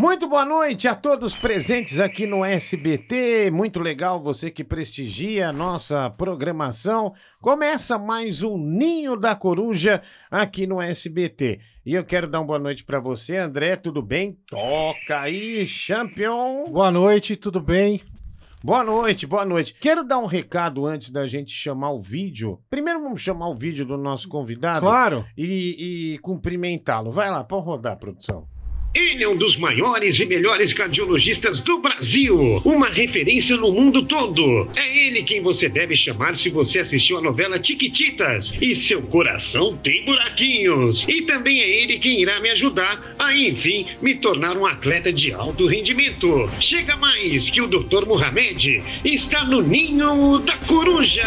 Muito boa noite a todos presentes aqui no SBT. Muito legal você que prestigia a nossa programação. Começa mais um Ninho da Coruja aqui no SBT. E eu quero dar uma boa noite para você, André. Tudo bem? Toca aí, champion. Boa noite, tudo bem? Boa noite, boa noite. Quero dar um recado antes da gente chamar o vídeo. Primeiro vamos chamar o vídeo do nosso convidado. Claro. E, e cumprimentá-lo. Vai lá, pode rodar, produção. Ele é um dos maiores e melhores cardiologistas do Brasil, uma referência no mundo todo. É ele quem você deve chamar se você assistiu a novela Tiquititas e seu coração tem buraquinhos. E também é ele quem irá me ajudar a, enfim, me tornar um atleta de alto rendimento. Chega mais que o Dr. Mohamed está no ninho da coruja.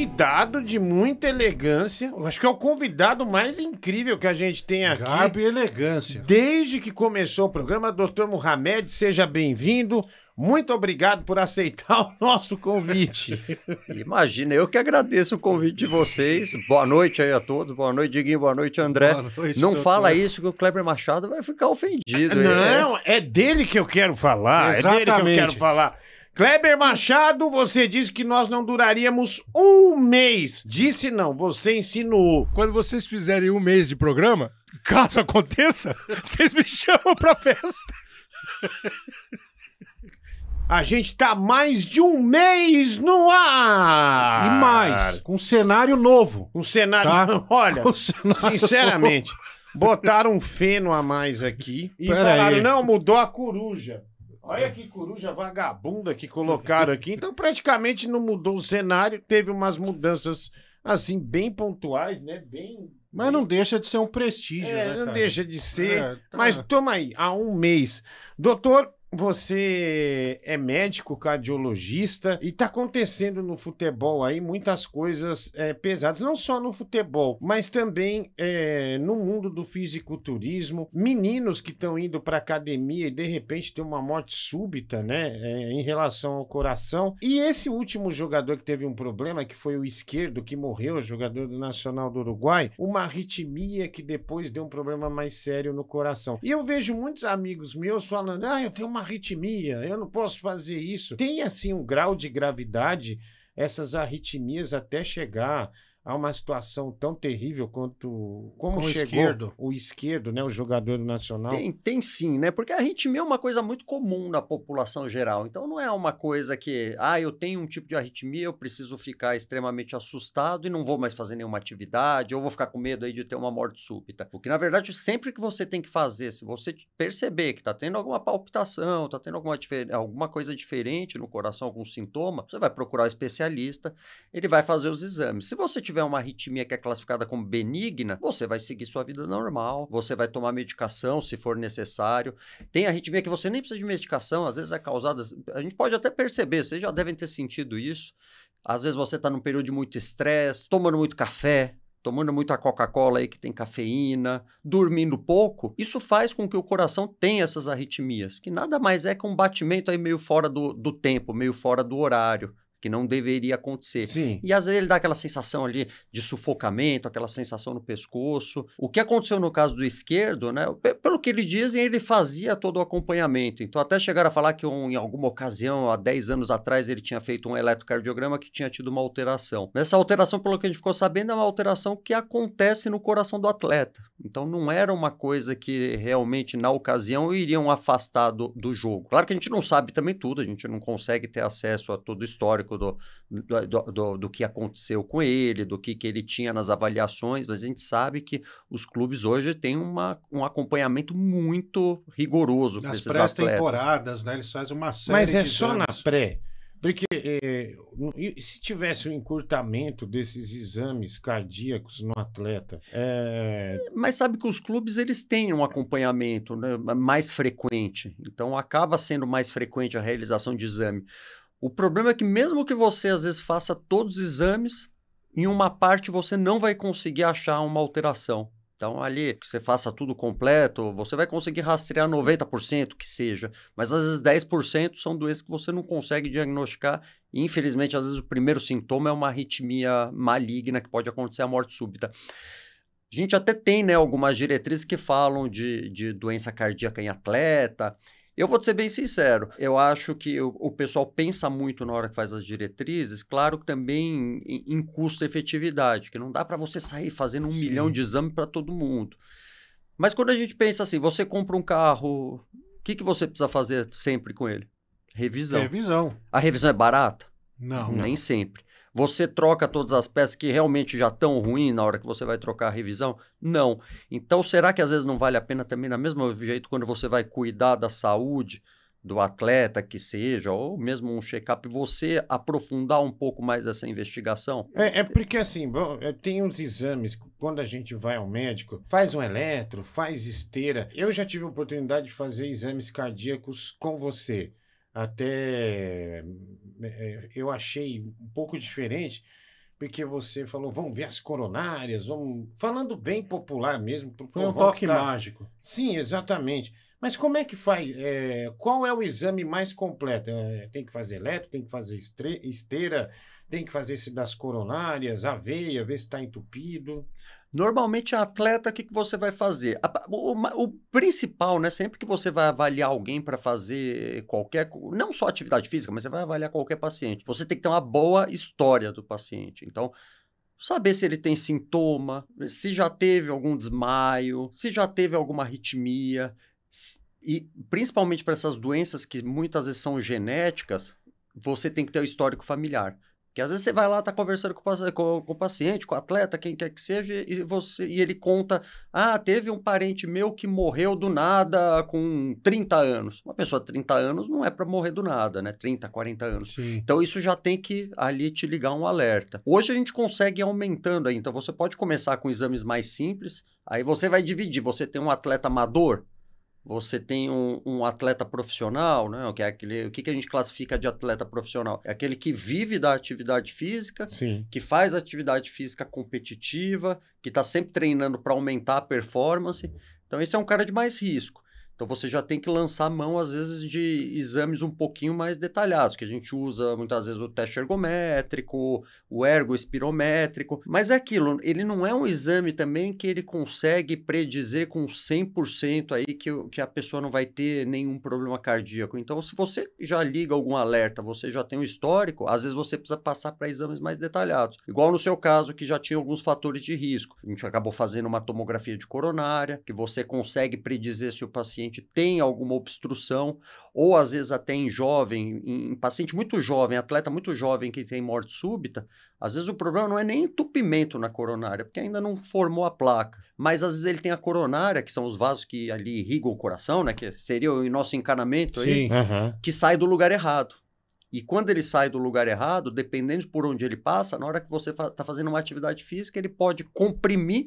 convidado de muita elegância. Acho que é o convidado mais incrível que a gente tem aqui. Garbo e elegância. Desde que começou o programa, doutor Mohamed, seja bem-vindo. Muito obrigado por aceitar o nosso convite. Imagina, eu que agradeço o convite de vocês. Boa noite aí a todos. Boa noite, Diguinho. Boa noite, André. Boa noite, não fala isso que o Kleber Machado vai ficar ofendido. Não, aí, né? é dele que eu quero falar. Exatamente. É dele que eu quero falar. Kleber Machado, você disse que nós não duraríamos um mês. Disse não, você insinuou. Quando vocês fizerem um mês de programa, caso aconteça, vocês me chamam pra festa. A gente tá mais de um mês no ar! E mais, com um cenário novo. Um cenário. Tá? Olha, um cenário sinceramente, novo. botaram um feno a mais aqui e Pera falaram: aí. não, mudou a coruja. Olha que coruja vagabunda que colocaram aqui. Então, praticamente não mudou o cenário. Teve umas mudanças, assim, bem pontuais, né? Bem. Mas não deixa de ser um prestígio, é, né, Não cara? deixa de ser. É, tá... Mas toma aí, há um mês. Doutor você é médico, cardiologista, e tá acontecendo no futebol aí muitas coisas é, pesadas, não só no futebol, mas também é, no mundo do fisiculturismo. Meninos que estão indo pra academia e de repente tem uma morte súbita, né, é, em relação ao coração. E esse último jogador que teve um problema, que foi o esquerdo, que morreu, jogador do Nacional do Uruguai, uma arritmia que depois deu um problema mais sério no coração. E eu vejo muitos amigos meus falando, ah, eu tenho uma uma arritmia, eu não posso fazer isso. Tem assim um grau de gravidade essas arritmias até chegar a uma situação tão terrível quanto como Com chegou esquerdo. o esquerdo, né, o jogador do Nacional? Tem, tem sim, né? Porque a arritmia é uma coisa muito comum na população geral. Então não é uma coisa que, ah, eu tenho um tipo de arritmia, eu preciso ficar extremamente assustado e não vou mais fazer nenhuma atividade, ou vou ficar com medo aí de ter uma morte súbita. O que na verdade sempre que você tem que fazer, se você perceber que está tendo alguma palpitação, está tendo alguma, alguma coisa diferente no coração, algum sintoma, você vai procurar um especialista, ele vai fazer os exames. Se você tiver tiver uma arritmia que é classificada como benigna, você vai seguir sua vida normal, você vai tomar medicação se for necessário. Tem arritmia que você nem precisa de medicação, às vezes é causada. A gente pode até perceber, vocês já devem ter sentido isso. Às vezes você está num período de muito estresse, tomando muito café, tomando muita Coca-Cola aí que tem cafeína, dormindo pouco, isso faz com que o coração tenha essas arritmias, que nada mais é que um batimento aí meio fora do, do tempo, meio fora do horário, que não deveria acontecer. Sim. E às vezes ele dá aquela sensação ali de sufocamento, aquela sensação no pescoço. O que aconteceu no caso do esquerdo, né? Pelo que eles dizem, ele fazia todo o acompanhamento. Então, até chegaram a falar que um, em alguma ocasião, há 10 anos atrás, ele tinha feito um eletrocardiograma que tinha tido uma alteração. Essa alteração, pelo que a gente ficou sabendo, é uma alteração que acontece no coração do atleta. Então, não era uma coisa que realmente, na ocasião, iriam afastar do, do jogo. Claro que a gente não sabe também tudo, a gente não consegue ter acesso a todo o histórico histórico do, do, do, do, que aconteceu com ele, do que, que ele tinha nas avaliações, mas a gente sabe que os clubes hoje têm uma, um acompanhamento muito rigoroso nas pré-temporadas, né? Eles fazem uma série Mas é só exames. na pré. Porque é, se tivesse um encurtamento desses exames cardíacos no atleta. É... Mas sabe que os clubes eles têm um acompanhamento né, mais frequente. Então acaba sendo mais frequente a realização de exame. O problema é que, mesmo que você às vezes faça todos os exames, em uma parte você não vai conseguir achar uma alteração. Então, ali, que você faça tudo completo, você vai conseguir rastrear 90% que seja, mas às vezes 10% são doenças que você não consegue diagnosticar. E, infelizmente, às vezes o primeiro sintoma é uma arritmia maligna que pode acontecer a morte súbita. A gente até tem né, algumas diretrizes que falam de, de doença cardíaca em atleta, eu vou ser bem sincero, eu acho que o, o, pessoal pensa muito na hora que faz as diretrizes, claro que também em, em custo efetividade, que não dá para você sair fazendo um Sim. milhão de exames para todo mundo. Mas quando a gente pensa assim, você compra um carro, o que, que você precisa fazer sempre com ele? Revisão. Revisão. A revisão é barata? Não. Nem não. sempre. Você troca todas as peças que realmente já estão ruins na hora que você vai trocar a revisão? Não. Então, será que às vezes não vale a pena também, da mesma jeito, quando você vai cuidar da saúde do atleta que seja, ou mesmo um check-up, você aprofundar um pouco mais essa investigação? É, é porque assim, bom, tem uns exames, quando a gente vai ao médico, faz um eletro, faz esteira. Eu já tive a oportunidade de fazer exames cardíacos com você até eh, eu achei um pouco diferente, porque você falou, vamos ver as coronárias, vamos. Falando bem popular mesmo. Foi um toque tá... mágico. Sim, exatamente. Mas como é que faz? É... qual é o exame mais completo? É... tem que fazer eletro, tem que fazer estre... esteira, tem que fazer esse das coronárias, a veia, ver se está entupido. Normalmente, a atleta, o que, que você vai fazer? o, o, principal, né? Sempre que você vai avaliar alguém para fazer qualquer. Não só atividade física, mas você vai avaliar qualquer paciente. Você tem que ter uma boa história do paciente. Então, saber se ele tem sintoma, se já teve algum desmaio, se já teve alguma arritmia. E principalmente para essas doenças que muitas vezes são genéticas, você tem que ter o um histórico familiar. Porque às vezes você vai lá, tá conversando com, com, o paciente, com o atleta, quem quer que seja, e, você, e ele conta: ah, teve um parente meu que morreu do nada com 30 anos. Uma pessoa de 30 anos não é para morrer do nada, né? 30, 40 anos. Sim. Então isso já tem que ali te ligar um alerta. Hoje a gente consegue ir aumentando aí, então você pode começar com exames mais simples, aí você vai dividir. Você tem um atleta amador, você tem um, um, atleta profissional, né? Que é aquele, o que, que a gente classifica de atleta profissional? É aquele que vive da atividade física, Sim. que faz atividade física competitiva, que está sempre treinando para aumentar a performance. Então, esse é um cara de mais risco. Então você já tem que lançar a mão, às vezes, de exames um pouquinho mais detalhados, que a gente usa muitas vezes o teste ergométrico, o espirométrico. Mas é aquilo, ele não é um exame também que ele consegue predizer com 100% aí que, que a pessoa não vai ter nenhum problema cardíaco. Então, se você já liga algum alerta, você já tem um histórico, às vezes você precisa passar para exames mais detalhados. Igual no seu caso, que já tinha alguns fatores de risco. A gente acabou fazendo uma tomografia de coronária, que você consegue predizer se o paciente paciente tem alguma obstrução, ou às vezes até em jovem, em paciente muito jovem, atleta muito jovem que tem morte súbita, às vezes o problema não é nem entupimento na coronária, porque ainda não formou a placa, mas às vezes ele tem a coronária, que são os vasos que ali irrigam o coração, né, que seria o nosso encanamento aí, uhum. que sai do lugar errado. E quando ele sai do lugar errado, dependendo por onde ele passa, na hora que você está fa tá fazendo uma atividade física, ele pode comprimir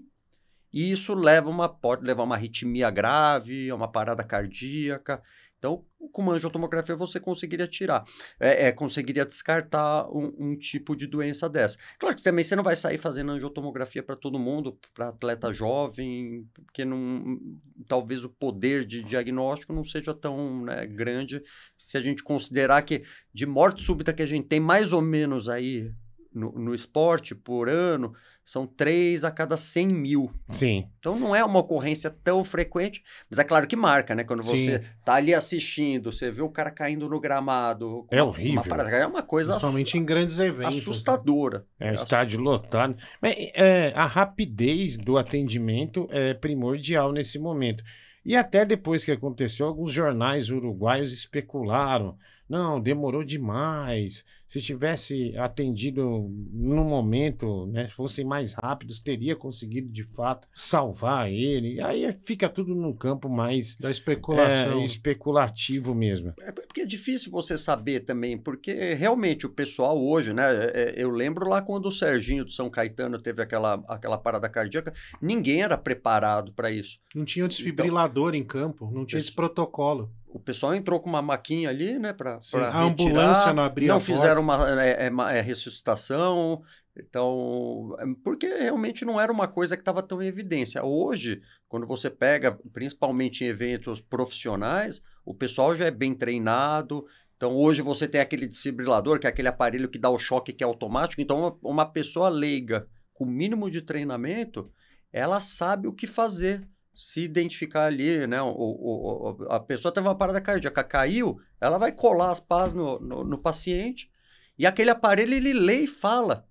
e isso leva uma, pode levar uma arritmia grave, a uma parada cardíaca. Então, com uma angiotomografia você conseguiria tirar, é, é conseguiria descartar um, um, tipo de doença dessa. Claro que também você não vai sair fazendo angiotomografia para todo mundo, para atleta jovem, porque não, talvez o poder de diagnóstico não seja tão né, grande. Se a gente considerar que de morte súbita que a gente tem mais ou menos aí no, no esporte por ano, são 3 a cada 100 mil. Sim. Então não é uma ocorrência tão frequente, mas é claro que marca, né? Quando você está tá ali assistindo, você vê o cara caindo no gramado. É uma, horrível. Uma parada, é uma coisa Principalmente em grandes eventos. Né? Assustadora. É, é estádio lotado. Mas é, a rapidez do atendimento é primordial nesse momento. E até depois que aconteceu, alguns jornais uruguaios especularam não, demorou demais. Se tivesse atendido no momento, né, fossem mais rápidos, teria conseguido de fato salvar ele. Aí fica tudo num campo mais da especulação, é, especulativo mesmo. É, é porque é difícil você saber também, porque realmente o pessoal hoje, né, é, é, eu lembro lá quando o Serginho do São Caetano teve aquela aquela parada cardíaca, ninguém era preparado para isso. Não tinha um então desfibrilador então, em campo, não tinha esse protocolo o pessoal entrou com uma maquinha ali, né? Pra, Sim, pra a retirar, ambulância não abriu. Não fizeram uma é, é, é, ressuscitação. Então, é, porque realmente não era uma coisa que estava tão em evidência. Hoje, quando você pega, principalmente em eventos profissionais, o pessoal já é bem treinado. Então, hoje você tem aquele desfibrilador, que é aquele aparelho que dá o choque que é automático. Então, uma, uma pessoa leiga, com o mínimo de treinamento, ela sabe o que fazer se identificar ali, né? O, o, o, a pessoa teve uma parada cardíaca, caiu, ela vai colar as pás no, no, no paciente e aquele aparelho ele lê e fala.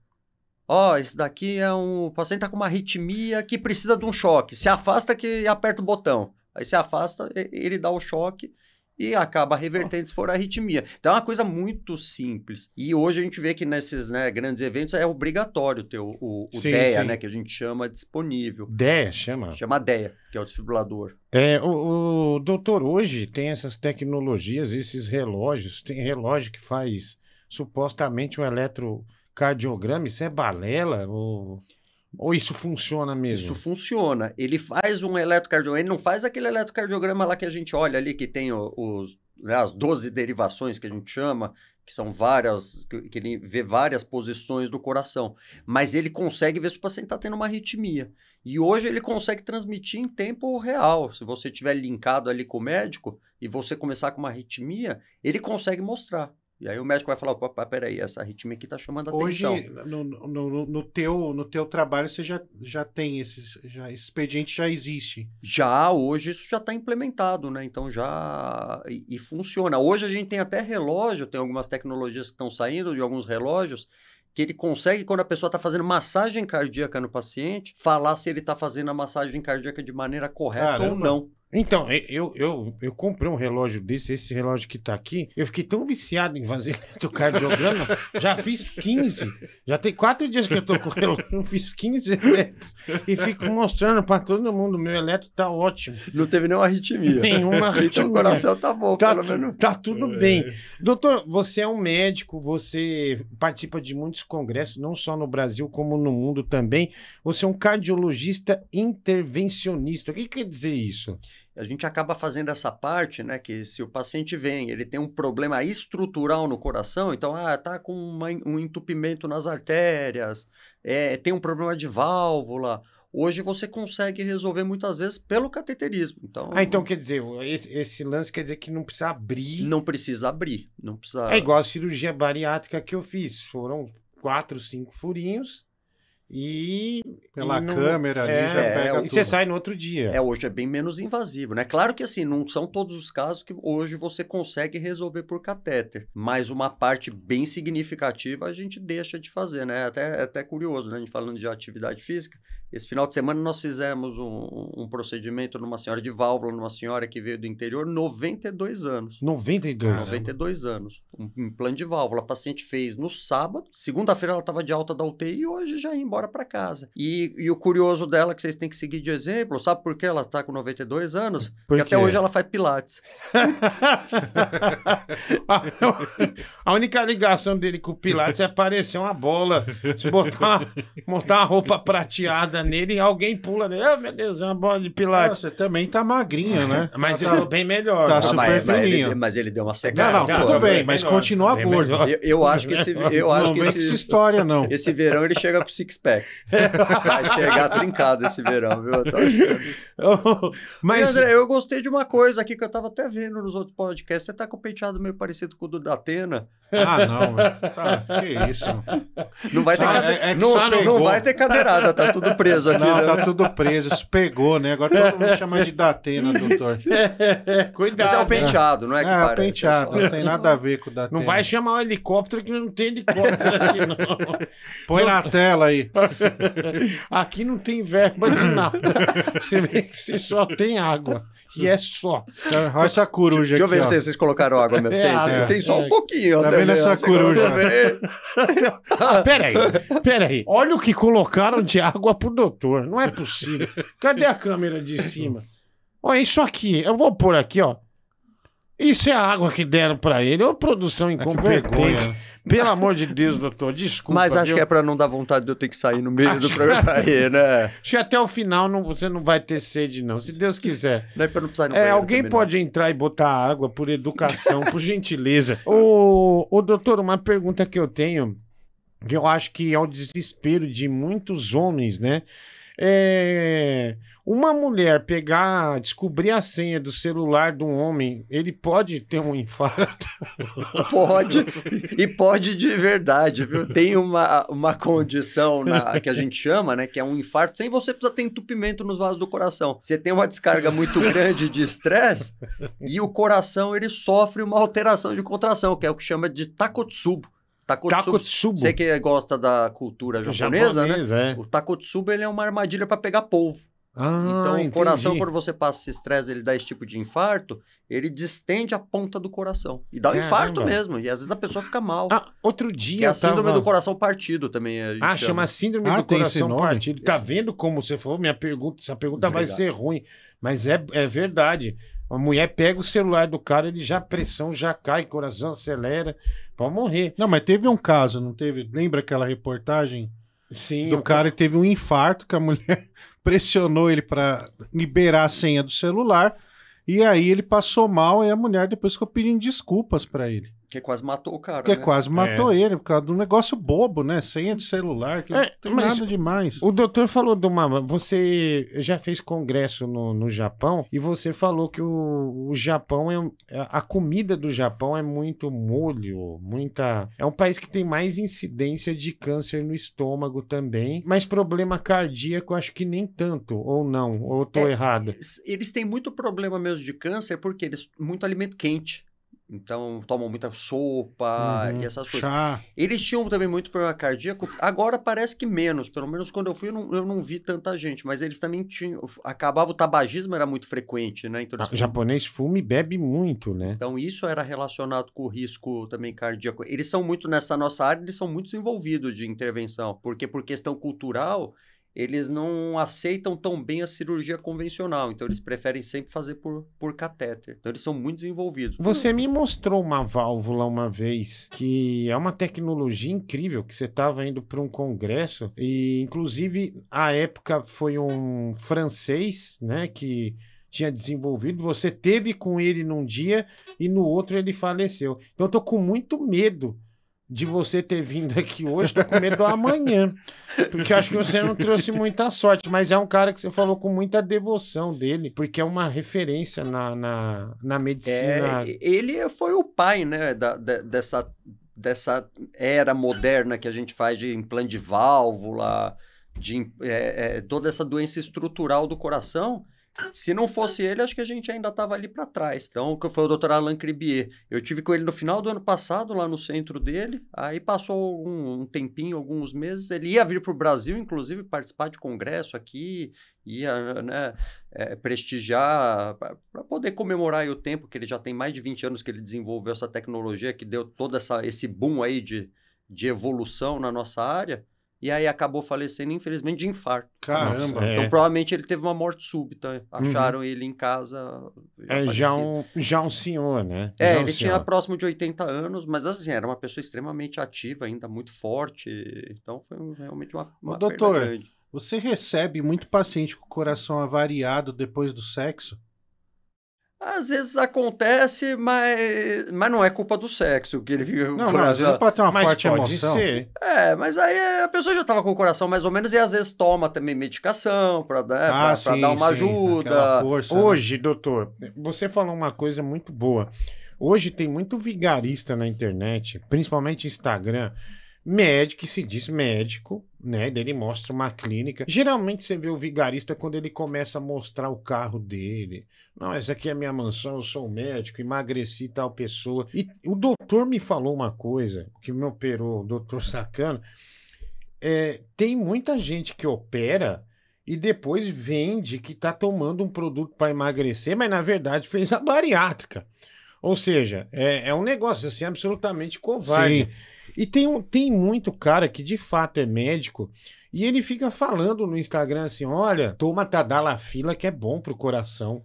Ó, oh, esse daqui é um. O paciente tá com uma arritmia que precisa de um choque. Se afasta que aperta o botão. Aí se afasta, ele dá o choque e acaba revertendo se for arritmia. Então é uma coisa muito simples. E hoje a gente vê que nesses né, grandes eventos é obrigatório ter o, o, o sim, DEA, sim. né? Que a gente chama disponível. DEA chama? Chama DEA, que é o desfibrilador. É, o, o doutor, hoje tem essas tecnologias, esses relógios, tem relógio que faz supostamente um eletrocardiograma, isso é balela? Ou... Ou isso funciona mesmo? Isso funciona. Ele faz um eletrocardiograma, ele não faz aquele eletrocardiograma lá que a gente olha ali, que tem os, né, as 12 derivações que a gente chama, que são várias, que ele vê várias posições do coração. Mas ele consegue ver se o paciente está tendo uma arritmia. E hoje ele consegue transmitir em tempo real. Se você tiver linkado ali com o médico e você começar com uma arritmia, ele consegue mostrar. E aí o médico vai falar, opa, peraí, essa arritmia aqui tá chamando a atenção. Hoje, no, no, no, teu, no teu trabalho, você já, já tem esses, já, esse expediente já existe? Já, hoje isso já está implementado, né? Então já, e, e, funciona. Hoje a gente tem até relógio, tem algumas tecnologias que estão saindo de alguns relógios, que ele consegue, quando a pessoa está fazendo massagem cardíaca no paciente, falar se ele está fazendo a massagem cardíaca de maneira correta Caramba. ou não. Então, eu, eu, eu comprei um relógio desse, esse relógio que tá aqui. Eu fiquei tão viciado em fazer eletrocardiograma, já fiz 15. Já tem quatro dias que eu tô com o relógio, eu fiz 15 eletro. E fico mostrando para todo mundo, meu eletro tá ótimo. Não teve nenhuma arritmia. Nenhuma então, arritmia. Então o coração tá bom, tá, pelo menos. Tá tudo é. bem. Doutor, você é um médico, você participa de muitos congressos, não só no Brasil, como no mundo também. Você é um cardiologista intervencionista. O que quer dizer isso? a gente acaba fazendo essa parte, né? Que se o paciente vem, ele tem um problema estrutural no coração, então, ah, tá com uma, um entupimento nas artérias, é, tem um problema de válvula. Hoje você consegue resolver muitas vezes pelo cateterismo. Então, ah, então quer dizer, esse, esse lance quer dizer que não precisa abrir. Não precisa abrir. Não precisa... É igual a cirurgia bariátrica que eu fiz. Foram quatro, cinco furinhos e. Pela e não, câmera ali é, já pega. É, tudo. E você sai no outro dia. É, hoje é bem menos invasivo, né? Claro que assim, não são todos os casos que hoje você consegue resolver por catéter, mas uma parte bem significativa a gente deixa de fazer, né? É até, é até curioso, né? A gente falando de atividade física, esse final de semana nós fizemos um, um, procedimento numa senhora de válvula, numa senhora que veio do interior, 92 anos. 92? 92 anos. Um implante de válvula. A paciente fez no sábado, segunda-feira ela estava de alta da UTI e hoje já ia embora para casa. E, e, o curioso dela, que vocês têm que seguir de exemplo, sabe por que ela está com 92 anos? Porque até hoje ela faz pilates. a única ligação dele com o pilates é aparecer uma bola, se botar, montar uma roupa prateada nele e alguém pula nele. Ah, meu Deus, é uma bola de pilates. Você também tá magrinho, ah, né? mas tá, ele tá bem melhor. Tá, ah, super mas, fininho. Mas, mas ele, deu uma secada. Não, não, tudo bem, mas continua gordo. Eu, eu acho que esse... Eu não, acho não que esse, essa história, não. Esse verão ele chega com six-pack. Vai chegar trincado esse verão, viu? Eu tô achando. mas... André, eu gostei de uma coisa aqui que eu tava até vendo nos outros podcasts. Você tá com o penteado meio parecido com o do da Atena. Ah, não. Tá, que isso. Não vai ter, ah, cade... é, é não, não vai ter cadeirada, tá tudo preto preso aqui. Não, né? tá tudo preso, isso pegou, né? Agora todo mundo chama de Datena, doutor. É, cuidado. Mas é o um né? penteado, não é que é, é parece. É penteado, não tem nada a ver com o Datena. Não vai chamar o um helicóptero que não tem helicóptero aqui, não. Põe não. na tela aí. Aqui não tem verba de nada. Você vê que você só tem água. E é só. Olha essa coruja Deixa eu ver se vocês colocaram água mesmo. É, tem, tem, só um é. pouquinho. Tá vendo essa coruja? Ah, peraí, peraí. Olha o que colocaram de água pro doutor. Não é possível. Cadê a câmera de cima? Olha isso aqui. Eu vou pôr aqui, ó. Isso é a água que deram para ele. Ô, é produção é, incompetente. É Pelo amor de Deus, doutor, desculpa. Mas acho viu? que é para não dar vontade de eu ter que sair no meio acho do programa ir, né? Acho que até o final não, você não vai ter sede, não, se Deus quiser. Não é pra não precisar no é, Alguém também, pode não. entrar e botar água por educação, por gentileza. ô, ô, doutor, uma pergunta que eu tenho, que eu acho que é o desespero de muitos homens, né? É, uma mulher pegar, descobrir a senha do celular de um homem, ele pode ter um infarto? Pode, e pode de verdade, viu? Tem uma, uma condição na, que a gente chama, né, que é um infarto, sem você precisar ter entupimento nos vasos do coração. Você tem uma descarga muito grande de estresse e o coração ele sofre uma alteração de contração, que é o que chama de takotsubo Takotsubo, Você que gosta da cultura é japonesa, né? É. O takotsubo ele é uma armadilha para pegar polvo. Ah, então, entendi. o coração, quando você passa esse estresse, ele dá esse tipo de infarto, ele distende a ponta do coração. E dá Caramba. infarto mesmo. E às vezes a pessoa fica mal. Ah, outro dia. Que é a síndrome tava... do coração partido também. ah, chama, chama síndrome ah, do coração partido. Tá esse... vendo como você falou? Minha pergunta, essa pergunta Obrigado. vai ser ruim. Mas é, é verdade. A mulher pega o celular do cara, ele já pressão já cai, coração acelera, pode morrer. Não, mas teve um caso, não teve? Lembra aquela reportagem? Sim. Do cara que teve um infarto, que a mulher pressionou ele para liberar a senha do celular. E aí ele passou mal e a mulher depois ficou pedindo desculpas para ele. Que quase matou o cara. Que né? quase é. matou é. ele, por causa de um negócio bobo, né? Senha de celular, que é, não tem nada demais. O doutor falou de uma. Você já fez congresso no, no Japão e você falou que o, o Japão é, é. A comida do Japão é muito molho, muita. É um país que tem mais incidência de câncer no estômago também, mas problema cardíaco acho que nem tanto, ou não, ou eu tô é, errado. Eles têm muito problema mesmo de câncer porque eles. muito alimento quente. Então, tomam muita sopa uhum, e essas coisas. Chá. Eles tinham também muito problema cardíaco. Agora parece que menos. Pelo menos quando eu fui, eu não, eu não vi tanta gente. Mas eles também tinham... Acabava o tabagismo, era muito frequente, né? Então, O ah, japonês fuma e bebe muito, né? Então, isso era relacionado com o risco também cardíaco. Eles são muito, nessa nossa área, eles são muito envolvidos de intervenção. Porque por questão cultural eles não aceitam tão bem a cirurgia convencional, então eles preferem sempre fazer por, por catéter. Então eles são muito desenvolvidos. Você me mostrou uma válvula uma vez, que é uma tecnologia incrível, que você estava indo para um congresso, e inclusive a época foi um francês, né, que tinha desenvolvido, você teve com ele num dia e no outro ele faleceu. Então eu tô com muito medo de você ter vindo aqui hoje, tô tá com medo do amanhã. Porque acho que você não trouxe muita sorte, mas é um cara que você falou com muita devoção dele, porque é uma referência na, na, na medicina. É, ele foi o pai, né, da, dessa, dessa era moderna que a gente faz de implante de válvula, de é, é, toda essa doença estrutural do coração. Se não fosse ele, acho que a gente ainda estava ali para trás. Então, que foi o Dr. Alain Cribier. Eu tive com ele no final do ano passado, lá no centro dele. Aí passou um, um tempinho, alguns meses. Ele ia vir para o Brasil, inclusive, participar de congresso aqui, ia né, é, prestigiar, para poder comemorar o tempo, que ele já tem mais de 20 anos que ele desenvolveu essa tecnologia, que deu todo essa, esse boom aí de, de evolução na nossa área e aí acabou falecendo, infelizmente, de infarto. Caramba! Nossa, então, é. Então, provavelmente, ele teve uma morte súbita. Acharam uhum. ele em casa. Já é, já um, já um senhor, né? É, já ele um tinha próximo de 80 anos, mas assim, era uma pessoa extremamente ativa, ainda muito forte. Então, foi realmente uma. uma doutor, você recebe muito paciente com o coração avariado depois do sexo? Às vezes acontece, mas, mas não é culpa do sexo que ele viu. não, mas às vezes pode ter uma mas forte emoção. Ser. É, mas aí a pessoa já estava com o coração mais ou menos e às vezes toma também medicação para né, ah, dar uma sim, ajuda. Força, né? Hoje, né? doutor, você falou uma coisa muito boa. Hoje tem muito vigarista na internet, principalmente Instagram, médico que se diz médico, né? Ele mostra uma clínica. Geralmente você vê o vigarista quando ele começa a mostrar o carro dele. Não, essa aqui é a minha mansão, eu sou médico, emagreci tal pessoa. E o doutor me falou uma coisa que me operou, o doutor Sacana. É, tem muita gente que opera e depois vende que está tomando um produto para emagrecer, mas na verdade fez a bariátrica. Ou seja, é, é um negócio assim absolutamente covarde. Sim. E tem, um, tem muito cara que de fato é médico e ele fica falando no Instagram assim: olha, toma Tadalafila que é bom pro coração.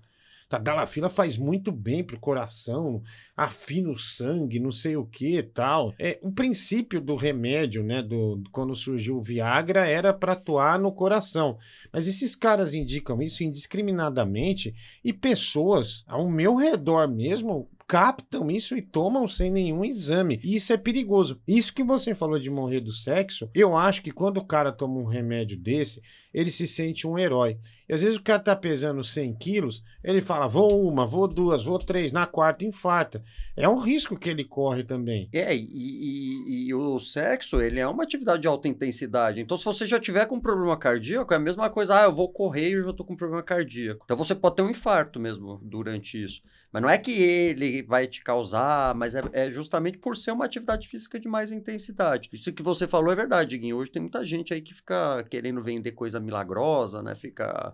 Tadalafila faz muito bem pro coração, afina o sangue, não sei o que tal. É, o princípio do remédio, né, do, quando surgiu o Viagra, era para atuar no coração. Mas esses caras indicam isso indiscriminadamente e pessoas ao meu redor mesmo captam isso e tomam sem nenhum exame. E isso é perigoso. Isso que você falou de morrer do sexo, eu acho que quando o cara toma um remédio desse, ele se sente um herói. E às vezes o cara tá pesando 100 quilos, ele fala, vou uma, vou duas, vou três, na quarta infarta. É um risco que ele corre também. É, e, e, e o sexo, ele é uma atividade de alta intensidade. Então, se você já tiver com problema cardíaco, é a mesma coisa, ah, eu vou correr e eu já tô com problema cardíaco. Então, você pode ter um infarto mesmo durante isso. Mas não é que ele vai te causar, mas é, é, justamente por ser uma atividade física de mais intensidade. Isso que você falou é verdade, Guinho. Hoje tem muita gente aí que fica querendo vender coisa milagrosa, né? Fica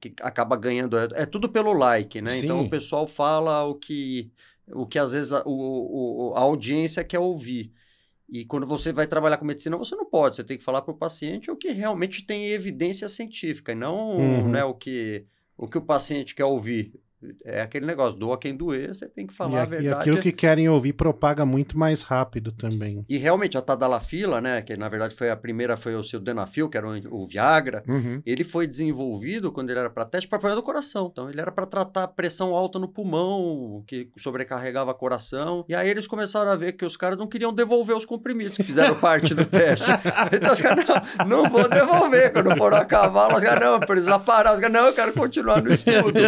que acaba ganhando é, é, tudo pelo like, né? Sim. Então o pessoal fala o que o que às vezes a, o, o, a audiência quer ouvir. E quando você vai trabalhar com medicina, você não pode, você tem que falar para o paciente o que realmente tem evidência científica, e não uhum. né, o, que, o que o paciente quer ouvir. É aquele negócio, doa quem doer, você tem que falar e, a verdade. E é aquilo que querem ouvir propaga muito mais rápido também. E realmente a Tadalafila, né, que na verdade foi a primeira, foi o seu Denafil, que era o, Viagra, uhum. ele foi desenvolvido quando ele era para teste para problema do coração. Então ele era para tratar pressão alta no pulmão, que sobrecarregava o coração. E aí eles começaram a ver que os caras não queriam devolver os comprimidos que fizeram parte do teste. Então os caras, não, não vou devolver. Quando foram a cavalo, os caras, não, precisa parar. Os caras, não, eu quero continuar no estudo.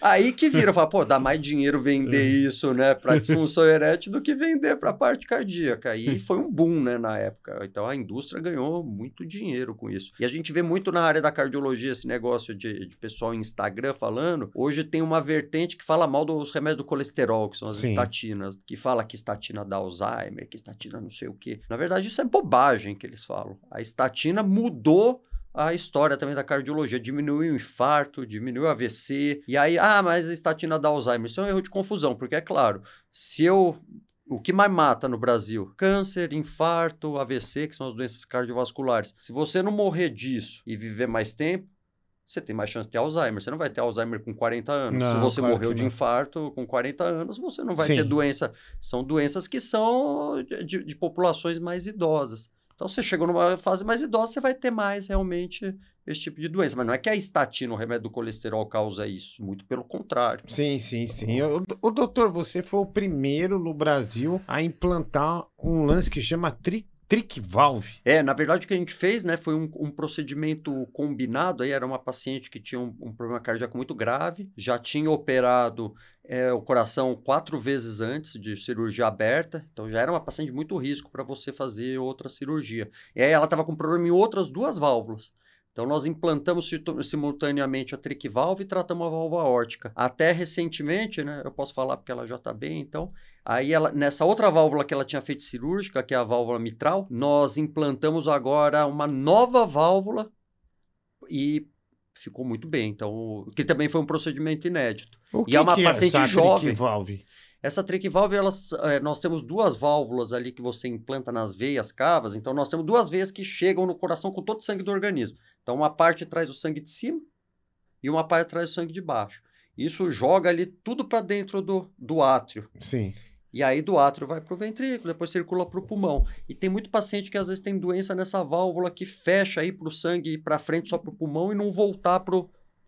Aí que vira, fala, pô, dá mais dinheiro vender uhum. isso, né, para disfunção erétil do que vender para parte cardíaca. E foi um boom, né, na época. Então a indústria ganhou muito dinheiro com isso. E a gente vê muito na área da cardiologia esse negócio de, de pessoal Instagram falando. Hoje tem uma vertente que fala mal dos remédios do colesterol, que são as Sim. estatinas, que fala que estatina dá Alzheimer, que estatina não sei o quê. Na verdade, isso é bobagem que eles falam. A estatina mudou a história também da cardiologia. Diminuiu o infarto, diminuiu o AVC. E aí, ah, mas a estatina dá Alzheimer. Isso é um erro de confusão, porque é claro, se eu o que mais mata no Brasil? Câncer, infarto, AVC, que são as doenças cardiovasculares. Se você não morrer disso e viver mais tempo, você tem mais chance de ter Alzheimer. Você não vai ter Alzheimer com 40 anos. Não, Se você claro morreu de infarto com 40 anos, você não vai Sim. ter doença. São doenças que são de, de populações mais idosas. Então, você chegou numa fase mais idosa, você vai ter mais realmente esse tipo de doença. Mas não é que a estatina, o remédio do colesterol, causa isso. Muito pelo contrário. Sim, sim, sim. O, o doutor, você foi o primeiro no Brasil a implantar um lance que chama tri trick valve. É, na verdade o que a gente fez, né, foi um, um procedimento combinado, aí era uma paciente que tinha um, um, problema cardíaco muito grave, já tinha operado é, o coração quatro vezes antes de cirurgia aberta, então já era uma paciente de muito risco para você fazer outra cirurgia. E aí ela estava com problema em outras duas válvulas. Então, nós implantamos simultaneamente a triquivalve e tratamos a válvula órtica. Até recentemente, né, eu posso falar porque ela já está bem, então, aí ela, nessa outra válvula que ela tinha feito cirúrgica, que é a válvula mitral, nós implantamos agora uma nova válvula e ficou muito bem. Então, que também foi um procedimento inédito. O e é uma paciente é essa jovem. Triquivalve? Essa triquivalve, elas, é, nós temos duas válvulas ali que você implanta nas veias cavas. Então, nós temos duas veias que chegam no coração com todo o sangue do organismo. Então, uma parte traz o sangue de cima e uma parte traz o sangue de baixo. Isso joga ali tudo para dentro do, do átrio. Sim. E aí do átrio vai para o ventrículo, depois circula para o pulmão. E tem muito paciente que às vezes tem doença nessa válvula que fecha aí para o sangue ir para frente só para o pulmão e não voltar para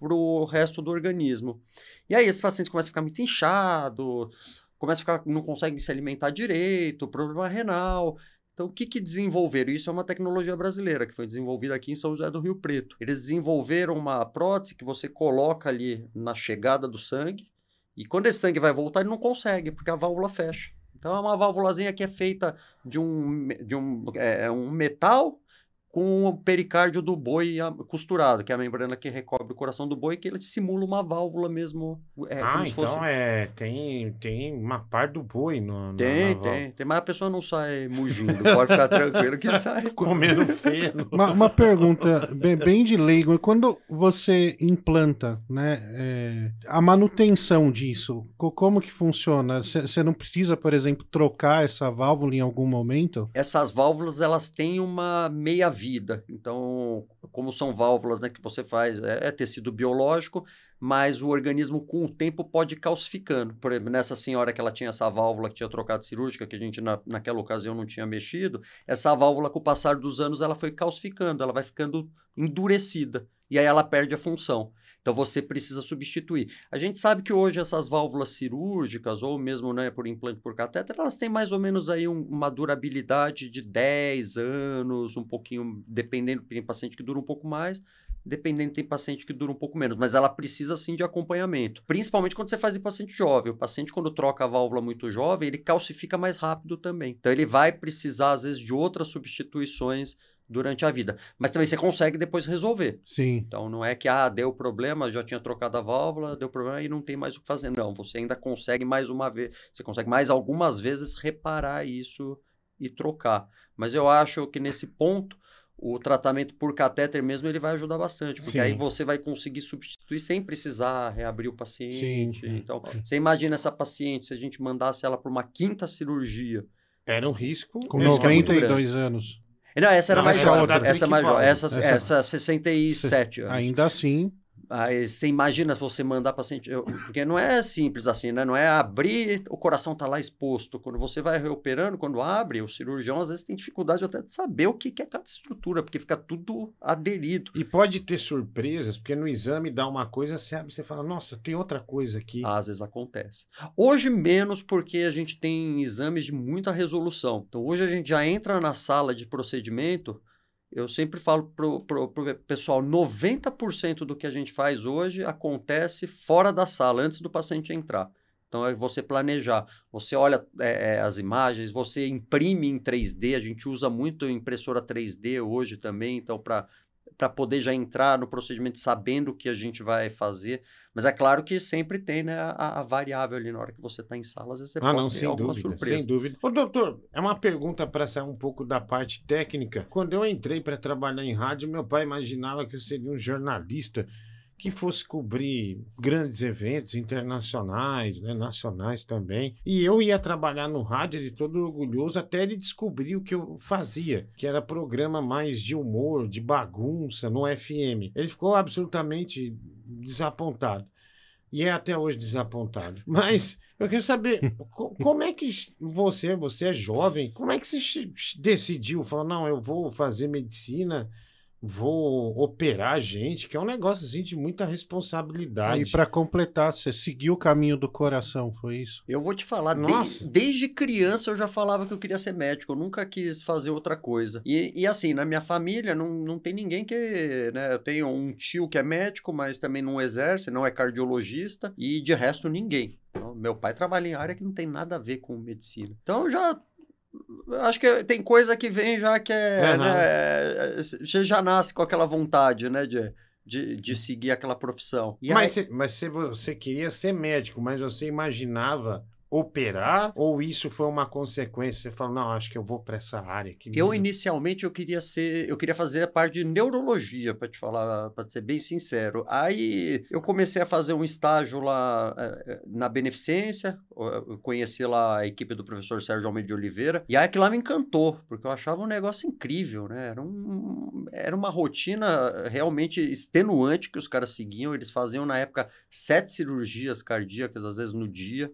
o resto do organismo. E aí esses pacientes começam a ficar muito inchado, começa a ficar, não consegue se alimentar direito, problema renal. Então, o que, que desenvolveram? Isso é uma tecnologia brasileira que foi desenvolvida aqui em São José do Rio Preto. Eles desenvolveram uma prótese que você coloca ali na chegada do sangue, e quando esse sangue vai voltar, ele não consegue, porque a válvula fecha. Então é uma válvulazinha que é feita de um, de um, é, é um metal com o pericárdio do boi costurado, que é a membrana que recobre o coração do boi, que ele simula uma válvula mesmo. É, ah, então fosse... é, tem, tem uma parte do boi no. Tem, tem, tem, mas a pessoa não sai mugindo, pode ficar tranquilo que sai. Comendo feno. Uma, uma pergunta bem, bem de leigo, quando você implanta, né, é, a manutenção disso, como que funciona? Você não precisa, por exemplo, trocar essa válvula em algum momento? Essas válvulas, elas têm uma meia vida. Então, como são válvulas né, que você faz, é, é, tecido biológico, mas o organismo com o tempo pode calcificando. Por exemplo, nessa senhora que ela tinha essa válvula que tinha trocado cirúrgica, que a gente na, naquela ocasião não tinha mexido, essa válvula com o passar dos anos ela foi calcificando, ela vai ficando endurecida e aí ela perde a função. Então você precisa substituir. A gente sabe que hoje essas válvulas cirúrgicas, ou mesmo né, por implante por catéter, elas têm mais ou menos aí um, uma durabilidade de 10 anos, um pouquinho, dependendo, tem paciente que dura um pouco mais, dependendo, tem paciente que dura um pouco menos, mas ela precisa sim de acompanhamento. Principalmente quando você faz em paciente jovem. O paciente, quando troca a válvula muito jovem, ele calcifica mais rápido também. Então, ele vai precisar, às vezes, de outras substituições durante a vida. Mas também você consegue depois resolver. Sim. Então não é que ah, deu problema, já tinha trocado a válvula, deu problema e não tem mais o que fazer. Não, você ainda consegue mais uma vez, você consegue mais algumas vezes reparar isso e trocar. Mas eu acho que nesse ponto o tratamento por catéter mesmo ele vai ajudar bastante, porque Sim. aí você vai conseguir substituir sem precisar reabrir o paciente. Sim. Então, você imagina essa paciente, se a gente mandasse ela para uma quinta cirurgia, era um risco. Com 92 é anos. Não, essa era não, mais essa jovem. Essa, mais jovem. Essa, essa, essa 67 anos. Ainda assim. Mas você imagina se você mandar paciente Porque não é simples assim, né? Não é abrir, o coração está lá exposto. Quando você vai reoperando, quando abre, o cirurgião às vezes tem dificuldade até de saber o que é cada estrutura, porque fica tudo aderido. E pode ter surpresas, porque no exame dá uma coisa, você abre você fala, nossa, tem outra coisa aqui. Às vezes acontece. Hoje menos, porque a gente tem exames de muita resolução. Então hoje a gente já entra na sala de procedimento eu sempre falo pro, pro, pro pessoal, 90% do que a gente faz hoje acontece fora da sala, antes do paciente entrar. Então é você planejar, você olha é, é as imagens, você imprime em 3D, a gente usa muito impressora 3D hoje também, então para para poder já entrar no procedimento sabendo o que a gente vai fazer. Mas é claro que sempre tem né, a, a variável ali na hora que você está em salas. você ah, pode não, ter alguma dúvida, surpresa. Sem dúvida. Ô, doutor, é uma pergunta para sair um pouco da parte técnica. Quando eu entrei para trabalhar em rádio, meu pai imaginava que eu seria um jornalista que fosse cobrir grandes eventos internacionais, né, nacionais também. E eu ia trabalhar no rádio, ele todo orgulhoso, até ele descobrir o que eu fazia, que era programa mais de humor, de bagunça no FM. Ele ficou absolutamente desapontado. E é até hoje desapontado. Mas eu quero saber como é que você, você é jovem, como é que você decidiu? Falou, não, eu vou fazer medicina Vou operar a gente, que é um negócio assim de muita responsabilidade. E para completar, você seguiu o caminho do coração, foi isso? Eu vou te falar, desde, desde criança eu já falava que eu queria ser médico, eu nunca quis fazer outra coisa. E, e assim, na minha família não, não tem ninguém que, né, eu tenho um tio que é médico, mas também não exerce, não é cardiologista e de resto ninguém. meu pai trabalha em área que não tem nada a ver com medicina. Então eu já Acho que tem coisa que vem já que é. Né, é, você já nasce com aquela vontade, né? De, de, de seguir aquela profissão. E mas, aí... mas você, você queria ser médico, mas você imaginava operar ou isso foi uma consequência? Você falou, não, acho que eu vou para essa área aqui. Eu inicialmente eu queria ser, eu queria fazer a parte de neurologia, para te falar, para ser bem sincero. Aí eu comecei a fazer um estágio lá eh, eh, na beneficência, eu conheci lá a equipe do professor Sérgio Almeida de Oliveira, e aí que lá me encantou, porque eu achava um negócio incrível, né? Era, um, era uma rotina realmente extenuante que os caras seguiam, eles faziam na época sete cirurgias cardíacas às vezes no dia.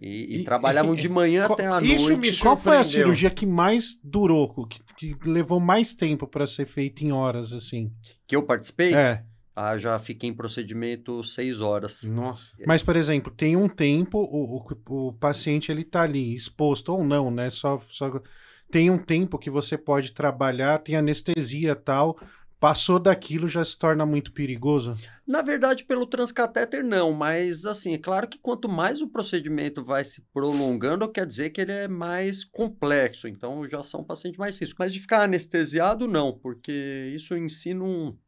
E, e, e trabalhavam e, de manhã até a noite. Isso me Qual foi a cirurgia que mais durou, que, que levou mais tempo para ser feita em horas, assim? Que eu participei? É. Ah, já fiquei em procedimento seis horas. Nossa. É. Mas, por exemplo, tem um tempo, o, o, o paciente ele tá ali exposto ou não, né? Só, só tem um tempo que você pode trabalhar, tem anestesia tal, Passou daquilo já se torna muito perigoso? Na verdade, pelo transcatéter, não, mas assim, é claro que quanto mais o procedimento vai se prolongando, quer dizer que ele é mais complexo, então já são pacientes mais riscos. Mas de ficar anestesiado, não, porque isso em si não,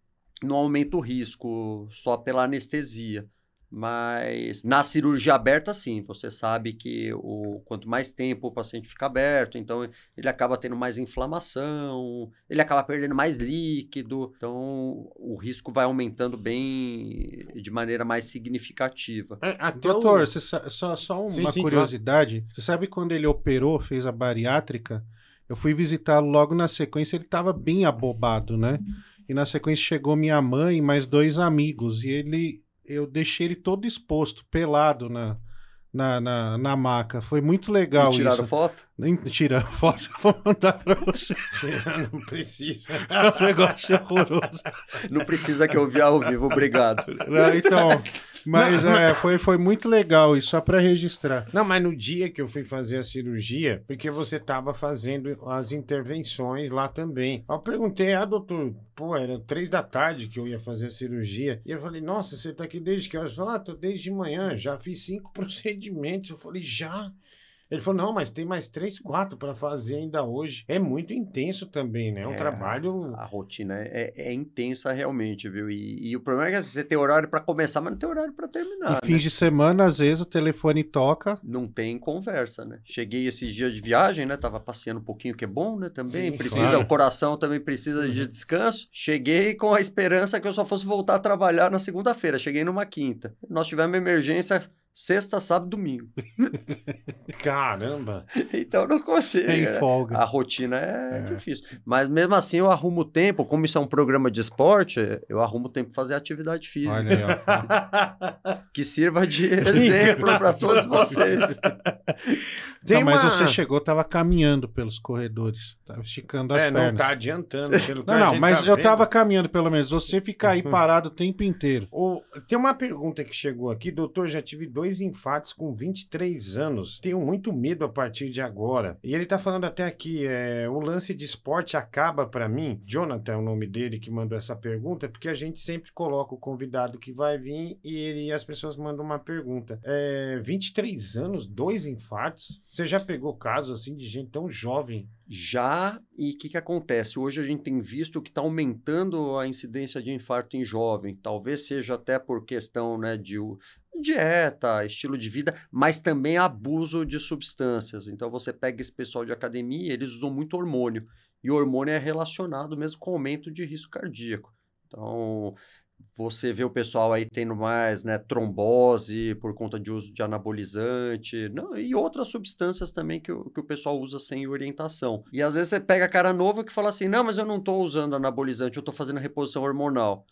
não aumenta o risco só pela anestesia. Mas na cirurgia aberta, sim, você sabe que o, quanto mais tempo o paciente fica aberto, então ele acaba tendo mais inflamação, ele acaba perdendo mais líquido, então o risco vai aumentando bem de maneira mais significativa. É, Doutor, só, só uma sim, sim, curiosidade: claro. você sabe quando ele operou, fez a bariátrica? Eu fui visitá-lo logo na sequência, ele estava bem abobado, né? E na sequência chegou minha mãe e mais dois amigos, e ele eu deixei ele todo exposto, pelado na, na, na, na maca. Foi muito legal e tiraram isso. Tiraram foto? Nem tira a foto, vou mandar para você. Não precisa. É um negócio horroroso. Não precisa que eu vi ao vivo, obrigado. Não, então, mas não, é, Foi, foi muito legal isso, só para registrar. Não, mas no dia que eu fui fazer a cirurgia, porque você estava fazendo as intervenções lá também. Eu perguntei, ah, doutor, pô, era três da tarde que eu ia fazer a cirurgia. E eu falei, nossa, você está aqui desde que horas? Eu falei, ah, tô desde de manhã, já fiz cinco procedimentos. Eu falei, já? Ele falou: não, mas tem mais três, quatro para fazer ainda hoje. É muito intenso também, né? É um é, trabalho. A rotina é, é, é intensa realmente, viu? E, e, o problema é que assim, você tem horário para começar, mas não tem horário para terminar. E né? fins de semana, às vezes, o telefone toca. Não tem conversa, né? Cheguei esses dias de viagem, né? Tava passeando um pouquinho, que é bom, né? Também Sim, precisa, claro. o coração também precisa de uhum. descanso. Cheguei com a esperança que eu só fosse voltar a trabalhar na segunda-feira. Cheguei numa quinta. Nós tivemos emergência sexta, sábado, domingo. Caramba! Então não consigo. Tem né? folga. A rotina é, é, difícil. Mas mesmo assim eu arrumo tempo, como isso é um programa de esporte, eu arrumo tempo para fazer atividade física. Olha aí, que sirva de exemplo para todos vocês. Não, mas uma... você chegou, estava caminhando pelos corredores, esticando as é, pernas. não tá adiantando. não, não, mas tá eu estava caminhando pelo menos. Você ficar aí parado o tempo inteiro. O... Tem uma pergunta que chegou aqui, doutor, já tive dois infartos com 23 anos. Tenho muito medo a partir de agora. E ele tá falando até aqui, é, o lance de esporte acaba para mim. Jonathan é o nome dele que mandou essa pergunta, porque a gente sempre coloca o convidado que vai vir e, ele, e as pessoas mandam uma pergunta. É, eh, 23 anos, dois infartos? Você já pegou casos assim de gente tão jovem já e o que, que acontece? Hoje a gente tem visto que está aumentando a incidência de infarto em jovem, talvez seja até por questão né, de, dieta, estilo de vida, mas também abuso de substâncias. Então você pega esse pessoal de academia, eles usam muito hormônio. E o hormônio é relacionado mesmo com aumento de risco cardíaco. Então, você vê o pessoal aí tendo mais né, trombose por conta de uso de anabolizante não, e outras substâncias também que o, que o pessoal usa sem orientação. E às vezes você pega cara novo que fala assim: não, mas eu não estou usando anabolizante, eu estou fazendo reposição hormonal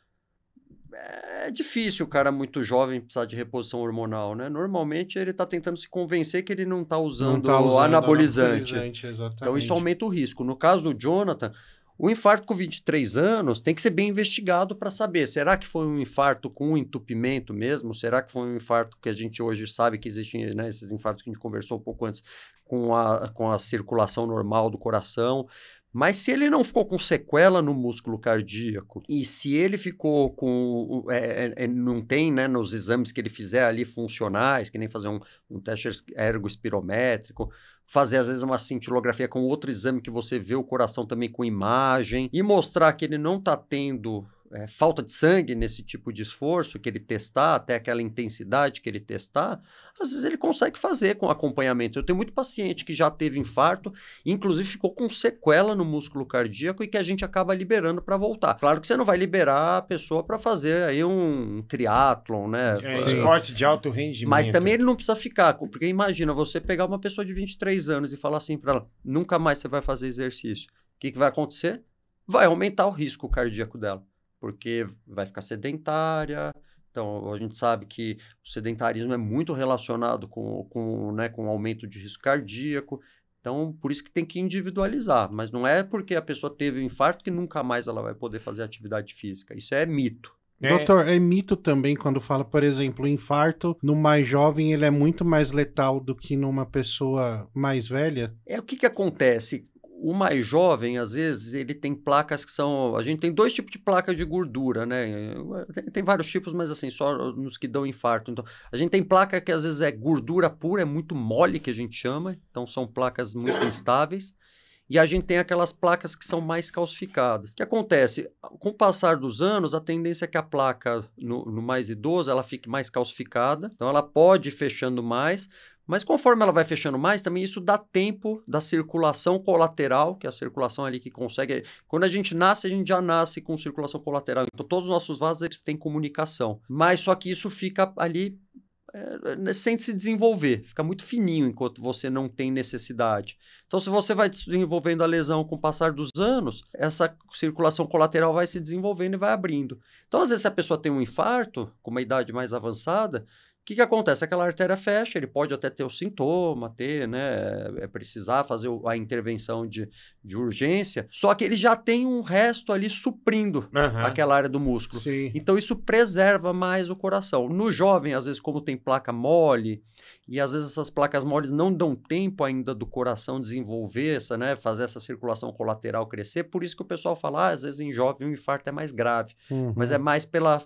é difícil o cara muito jovem precisar de reposição hormonal, né? Normalmente ele está tentando se convencer que ele não está usando, tá usando, tá anabolizante. anabolizante então isso aumenta o risco. No caso do Jonathan, o infarto com 23 anos tem que ser bem investigado para saber, será que foi um infarto com entupimento mesmo? Será que foi um infarto que a gente hoje sabe que existem né, esses infartos que a gente conversou um pouco antes com a, com a circulação normal do coração? Mas se ele não ficou com sequela no músculo cardíaco e se ele ficou com. É, é, é, não tem, né, nos exames que ele fizer ali funcionais, que nem fazer um, um teste ergospirométrico, fazer às vezes uma cintilografia com outro exame que você vê o coração também com imagem e mostrar que ele não está tendo é, falta de sangue nesse tipo de esforço que ele testar, até aquela intensidade que ele testar, às vezes ele consegue fazer com acompanhamento. Eu tenho muito paciente que já teve infarto, inclusive ficou com sequela no músculo cardíaco e que a gente acaba liberando para voltar. Claro que você não vai liberar a pessoa para fazer aí um, um triatlon, né? É, esporte de alto rendimento. Mas também ele não precisa ficar, porque imagina você pegar uma pessoa de 23 anos e falar assim para ela: nunca mais você vai fazer exercício. O que, que vai acontecer? Vai aumentar o risco cardíaco dela porque vai ficar sedentária. Então, a gente sabe que o sedentarismo é muito relacionado com, com, né, com aumento de risco cardíaco. Então, por isso que tem que individualizar. Mas não é porque a pessoa teve um infarto que nunca mais ela vai poder fazer atividade física. Isso é mito. É. Doutor, é mito também quando fala, por exemplo, o infarto no mais jovem ele é muito mais letal do que numa pessoa mais velha? É o que, que acontece? O mais jovem, às vezes, ele tem placas que são. A gente tem dois tipos de placas de gordura, né? Tem, tem, vários tipos, mas assim, só nos que dão infarto. Então, a gente tem placa que às vezes é gordura pura, é muito mole, que a gente chama. Então, são placas muito instáveis. E a gente tem aquelas placas que são mais calcificadas. O que acontece? Com o passar dos anos, a tendência é que a placa no, no mais idoso ela fique mais calcificada. Então, ela pode ir fechando mais, mas conforme ela vai fechando mais, também isso dá tempo da circulação colateral, que é a circulação ali que consegue. Quando a gente nasce, a gente já nasce com circulação colateral. Então todos os nossos vasos eles têm comunicação. Mas só que isso fica ali é, sem se desenvolver, fica muito fininho enquanto você não tem necessidade. Então, se você vai desenvolvendo a lesão com o passar dos anos, essa circulação colateral vai se desenvolvendo e vai abrindo. Então, às vezes, se a pessoa tem um infarto, com uma idade mais avançada, que, que acontece? Aquela artéria fecha, ele pode até ter o sintoma, ter, né? É, é precisar fazer a intervenção de, de urgência, só que ele já tem um resto ali suprindo uhum. aquela área do músculo. Sim. Então isso preserva mais o coração. No jovem, às vezes, como tem placa mole, e às vezes essas placas moles não dão tempo ainda do coração desenvolver, essa, né? Fazer essa circulação colateral crescer, por isso que o pessoal fala, ah, às vezes em jovem o infarto é mais grave, uhum. mas é uhum. mais pela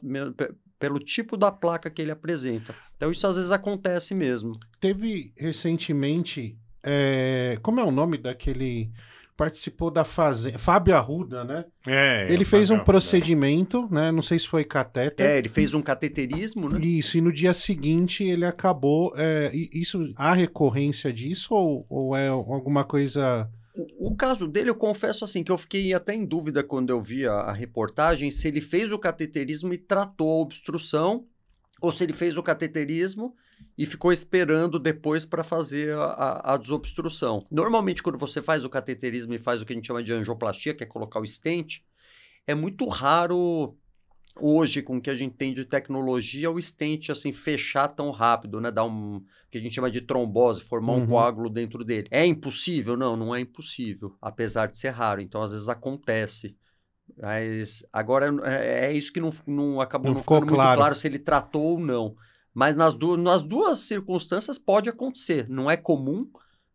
pelo tipo da placa que ele apresenta. Então isso às vezes acontece mesmo. Teve recentemente, é... como é o nome daquele participou da fazenda, Fábio Arruda, né? É, é ele fez um procedimento, né? Não sei se foi cateter. É, ele fez um cateterismo, né? Isso, e no dia seguinte ele acabou. É, isso, há recorrência disso ou, ou é alguma coisa o, caso dele, eu confesso assim, que eu fiquei até em dúvida quando eu vi a, a reportagem se ele fez o cateterismo e tratou a obstrução, ou se ele fez o cateterismo e ficou esperando depois para fazer a, a, a, desobstrução. Normalmente, quando você faz o cateterismo e faz o que a gente chama de angioplastia, que é colocar o estente, é muito raro hoje, com o que a gente tem de tecnologia, o estente assim fechar tão rápido, né? Dar um que a gente chama de trombose, formar uhum. um coágulo dentro dele. É impossível? Não, não é impossível, apesar de ser raro. Então, às vezes acontece. Mas agora é, é isso que não, não acabou não, não ficando claro. muito claro se ele tratou ou não. Mas nas, duas nas duas circunstâncias pode acontecer. Não é comum,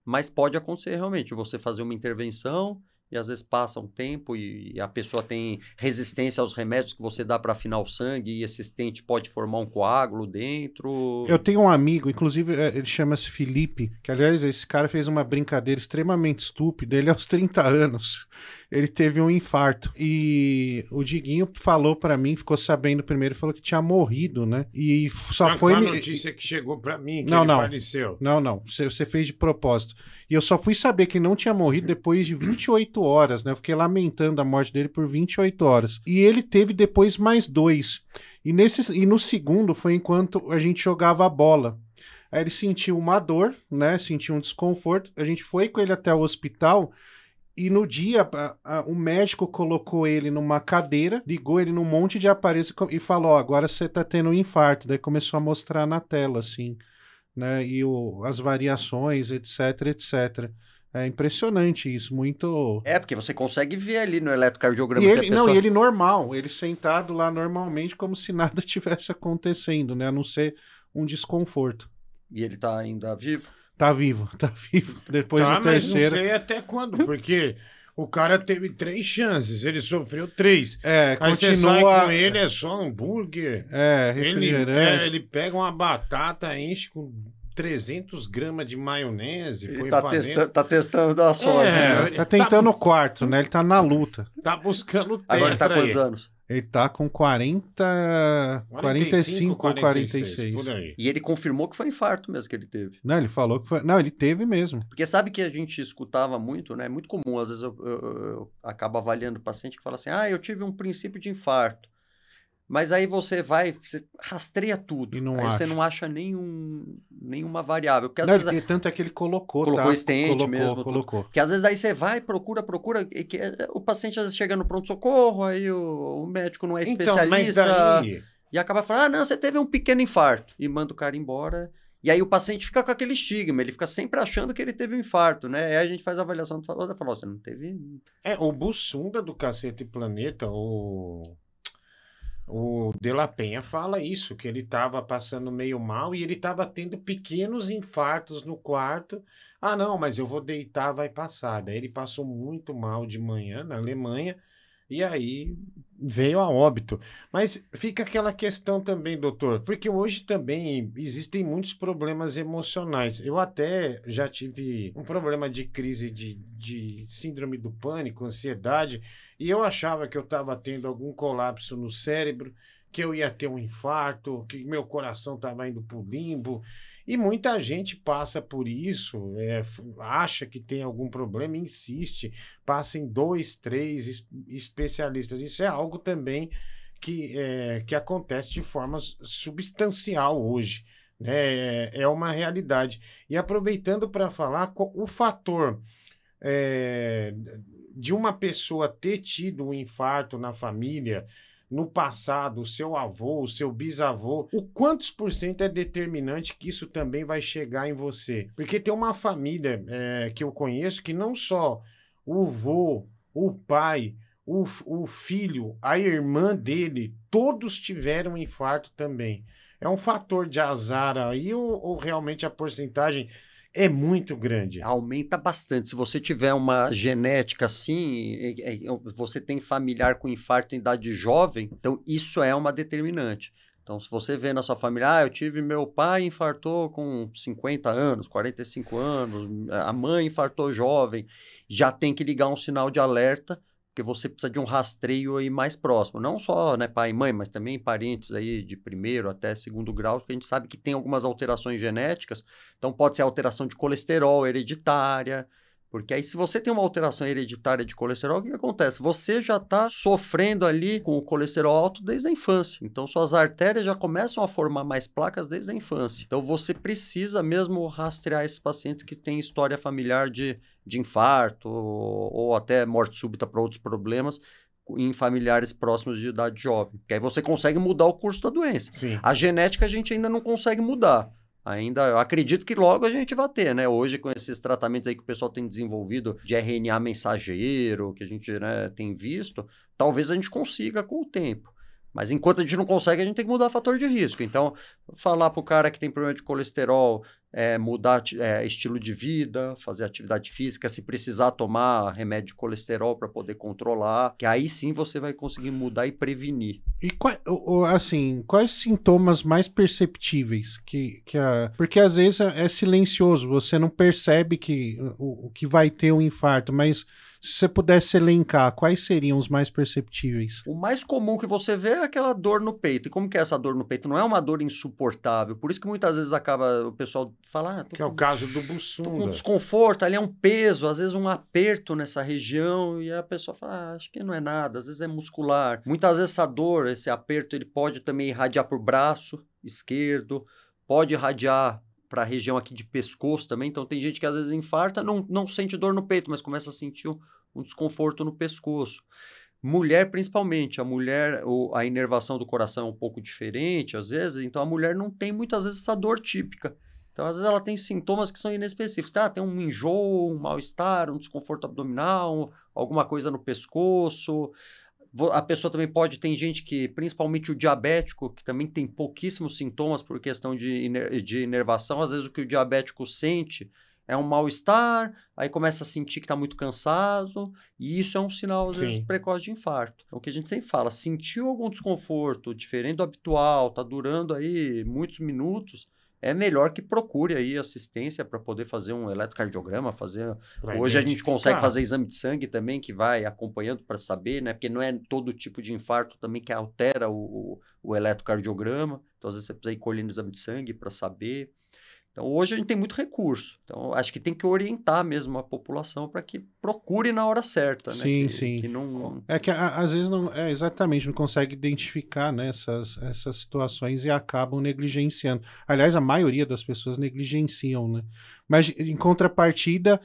mas pode acontecer realmente. Você fazer uma intervenção e às vezes passa um tempo e a pessoa tem resistência aos remédios que você dá para afinar o sangue e esse estente pode formar um coágulo dentro. Eu tenho um amigo, inclusive é, ele chama-se Felipe, que aliás esse cara fez uma brincadeira extremamente estúpida, ele é aos 30 anos ele teve um infarto. E o Diguinho falou para mim, ficou sabendo primeiro, falou que tinha morrido, né? E só não, foi. A notícia que chegou para mim que não, ele não. faleceu. Não, não. Você, fez de propósito. E eu só fui saber que não tinha morrido depois de 28 horas, né? Eu fiquei lamentando a morte dele por 28 horas. E ele teve depois mais dois. E, nesse, e no segundo foi enquanto a gente jogava a bola. Aí ele sentiu uma dor, né? Sentiu um desconforto. A gente foi com ele até o hospital e no dia, a, a, o médico colocou ele numa cadeira, ligou ele num monte de aparelhos e falou: oh, agora você tá tendo um infarto. Daí começou a mostrar na tela, assim, né? E o, as variações, etc, etc. É impressionante isso, muito. É, porque você consegue ver ali no eletrocardiograma. E ele, pessoa... Não, e ele normal, ele sentado lá normalmente, como se nada tivesse acontecendo, né? A não ser um desconforto. E ele tá ainda vivo? Tá vivo, tá vivo. Depois tá, do terceiro. Mas não sei até quando, porque o cara teve três chances, ele sofreu três. É, Aí continua... você sai com ele, é só hambúrguer. É, refrigerante. Ele, é, ele pega uma batata, enche com 300 gramas de maionese. Ele tá, testa tá testando a sorte. É, né? Tá, tá tentando tá... o quarto, né? Ele tá na luta. Tá buscando o Agora ele tá quantos aí. anos? Ele tá com 40. 45, ou 46. 46. E ele confirmou que foi infarto mesmo que ele teve. Não, ele falou que foi. Não, ele teve mesmo. Porque sabe que a gente escutava muito, né? É muito comum, às vezes eu, eu, eu acabo avaliando o paciente que fala assim: ah, eu tive um princípio de infarto. Mas aí você vai, você rastreia tudo. E não aí acha. você não acha nenhum, nenhuma variável. Porque às não, vezes. Porque tanto é que ele colocou. Tá? Colocou tá? estente colocou, mesmo. Colocou. Tudo. às vezes aí você vai, procura, procura. E que, é, é, o paciente às vezes chega no pronto-socorro, aí o, o, médico não é então, especialista. Então, daí... E acaba falando: ah, não, você teve um pequeno infarto. E manda o cara embora. E aí o paciente fica com aquele estigma, ele fica sempre achando que ele teve um infarto, né? Aí a gente faz a avaliação do falou, fala, você não teve. É, o Bussunda do Cacete Planeta, o o De La Penha fala isso, que ele estava passando meio mal e ele estava tendo pequenos infartos no quarto. Ah, não, mas eu vou deitar, vai passar. Daí ele passou muito mal de manhã na Alemanha e aí veio a óbito. Mas fica aquela questão também, doutor, porque hoje também existem muitos problemas emocionais. Eu até já tive um problema de crise de, de síndrome do pânico, ansiedade, e eu achava que eu estava tendo algum colapso no cérebro, que eu ia ter um infarto, que meu coração estava indo para o limbo. E muita gente passa por isso, é, acha que tem algum problema, insiste, passa em dois, três es especialistas. Isso é algo também que, é, que acontece de forma substancial hoje. Né? É, é uma realidade. E aproveitando para falar o fator é, de uma pessoa ter tido um infarto na família no passado, o seu avô, o seu bisavô, o quantos por cento é determinante que isso também vai chegar em você? Porque tem uma família é, que eu conheço que não só o avô, o pai, o, o filho, a irmã dele, todos tiveram infarto também. É um fator de azar aí ou, ou realmente a porcentagem é muito grande. Aumenta bastante. Se você tiver uma genética assim, você tem familiar com infarto em idade jovem, então isso é uma determinante. Então, se você vê na sua família, ah, eu tive meu pai infartou com 50 anos, 45 anos, a mãe infartou jovem, já tem que ligar um sinal de alerta porque você precisa de um rastreio aí mais próximo, não só né, pai e mãe, mas também parentes aí de primeiro até segundo grau, porque a gente sabe que tem algumas alterações genéticas, então pode ser alteração de colesterol hereditária, porque aí, se você tem uma alteração hereditária de colesterol, o que acontece? Você já está sofrendo ali com o colesterol alto desde a infância. Então, suas artérias já começam a formar mais placas desde a infância. Então, você precisa mesmo rastrear esses pacientes que têm história familiar de, de infarto ou, ou até morte súbita para outros problemas em familiares próximos de idade jovem. Porque aí você consegue mudar o curso da doença. Sim. A genética a gente ainda não consegue mudar ainda eu acredito que logo a gente vai ter, né? Hoje, com esses tratamentos aí que o pessoal tem desenvolvido de RNA mensageiro, que a gente né, tem visto, talvez a gente consiga com o tempo. Mas enquanto a gente não consegue, a gente tem que mudar fator de risco. Então, falar para o cara que tem problema de colesterol, é, mudar é, estilo de vida, fazer atividade física, se precisar tomar remédio de colesterol para poder controlar, que aí sim você vai conseguir mudar e prevenir. E qual, assim, quais sintomas mais perceptíveis que, que a... porque às vezes é, é silencioso, você não percebe que o, que vai ter um infarto, mas se você pudesse elencar, quais seriam os mais perceptíveis? O mais comum que você vê é aquela dor no peito. E como que é essa dor no peito? Não é uma dor insuportável. Por isso que muitas vezes acaba o pessoal falar. Ah, que é o caso do bussunda. um desconforto, ali é um peso, às vezes um aperto nessa região e a pessoa fala, ah, acho que não é nada. Às vezes é muscular. Muitas vezes essa dor, esse aperto, ele pode também irradiar para o braço esquerdo, pode irradiar para a região aqui de pescoço também. Então tem gente que às vezes infarta, não, não sente dor no peito, mas começa a sentir um desconforto no pescoço. Mulher, principalmente, a mulher, a inervação do coração é um pouco diferente, às vezes, então a mulher não tem muitas vezes essa dor típica. Então, às vezes, ela tem sintomas que são inespecíficos. Ah, tem um enjoo, um mal-estar, um desconforto abdominal, alguma coisa no pescoço. A pessoa também pode, tem gente que, principalmente o diabético, que também tem pouquíssimos sintomas por questão de, de inervação, às vezes o que o diabético sente é um mal-estar, aí começa a sentir que está muito cansado, e isso é um sinal, às Sim. vezes, precoce de infarto. É o que a gente sempre fala, sentiu algum desconforto diferente do habitual, está durando aí muitos minutos, é melhor que procure aí assistência para poder fazer um eletrocardiograma, fazer... Pra Hoje a gente consegue fazer exame de sangue também, que vai acompanhando para saber, né? Porque não é todo tipo de infarto também que altera o, o, o eletrocardiograma, então às vezes você precisa ir colhendo exame de sangue para saber... Então, hoje a gente tem muito recurso. Então, acho que tem que orientar mesmo a população para que procure na hora certa, né? Sim, que, sim. Que não... É que às vezes não, é, exatamente, não consegue identificar né, essas, essas situações e acabam negligenciando. Aliás, a maioria das pessoas negligenciam, né? Mas, em contrapartida,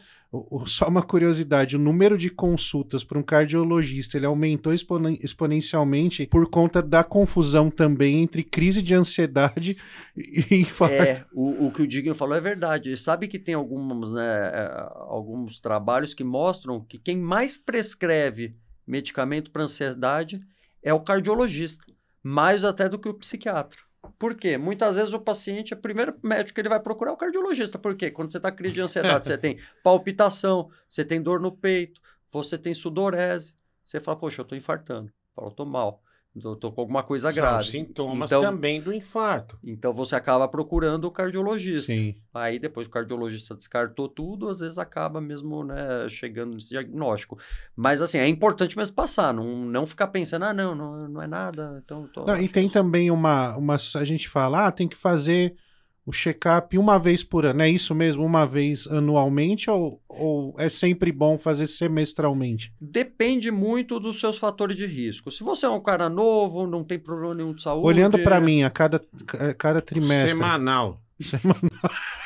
só uma curiosidade, o número de consultas para um cardiologista ele aumentou exponen exponencialmente por conta da confusão também entre crise de ansiedade e infarto. É, o, o que o Digno falou é verdade. Ele sabe que tem né, é, alguns trabalhos que mostram que quem mais prescreve medicamento para ansiedade é o cardiologista, mais até do que o psiquiatra. Por quê? Muitas vezes o paciente, o primeiro médico que ele vai procurar é o cardiologista. Por quê? Quando você está crise de ansiedade, você tem palpitação, você tem dor no peito, você tem sudorese. Você fala, poxa, eu estou infartando. Fala, eu estou mal. Estou com alguma coisa grave. São sintomas então, também do infarto. Então você acaba procurando o cardiologista. Sim. Aí depois o cardiologista descartou tudo, às vezes acaba mesmo né, chegando nesse diagnóstico. Mas assim, é importante mesmo passar, não, não ficar pensando, ah, não, não, não é nada. Então, tô... não, e tem é também uma, uma. A gente fala, ah, tem que fazer o check-up uma vez por ano. É isso mesmo? Uma vez anualmente ou, ou é sempre bom fazer semestralmente? Depende muito dos seus fatores de risco. Se você é um cara novo, não tem problema nenhum de saúde. Olhando para né? mim, a cada, a cada trimestre. Semanal. Semanal.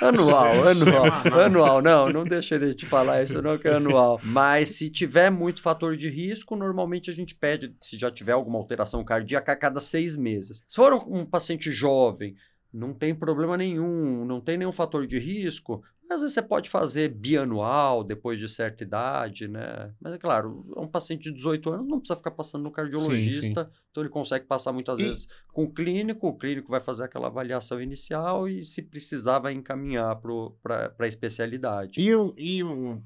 Anual, anual. Anual, não, não deixa ele te falar isso, não, que é anual. Mas se tiver muito fator de risco, normalmente a gente pede, se já tiver alguma alteração cardíaca, a cada seis meses. Se for um paciente jovem, não tem problema nenhum, não tem nenhum fator de risco, às vezes você pode fazer bianual, depois de certa idade, né? Mas é claro, um paciente de 18 anos não precisa ficar passando no cardiologista, sim, sim. então ele consegue passar muitas e... vezes com o clínico, o clínico vai fazer aquela avaliação inicial e, se precisar, vai encaminhar para a especialidade. E, e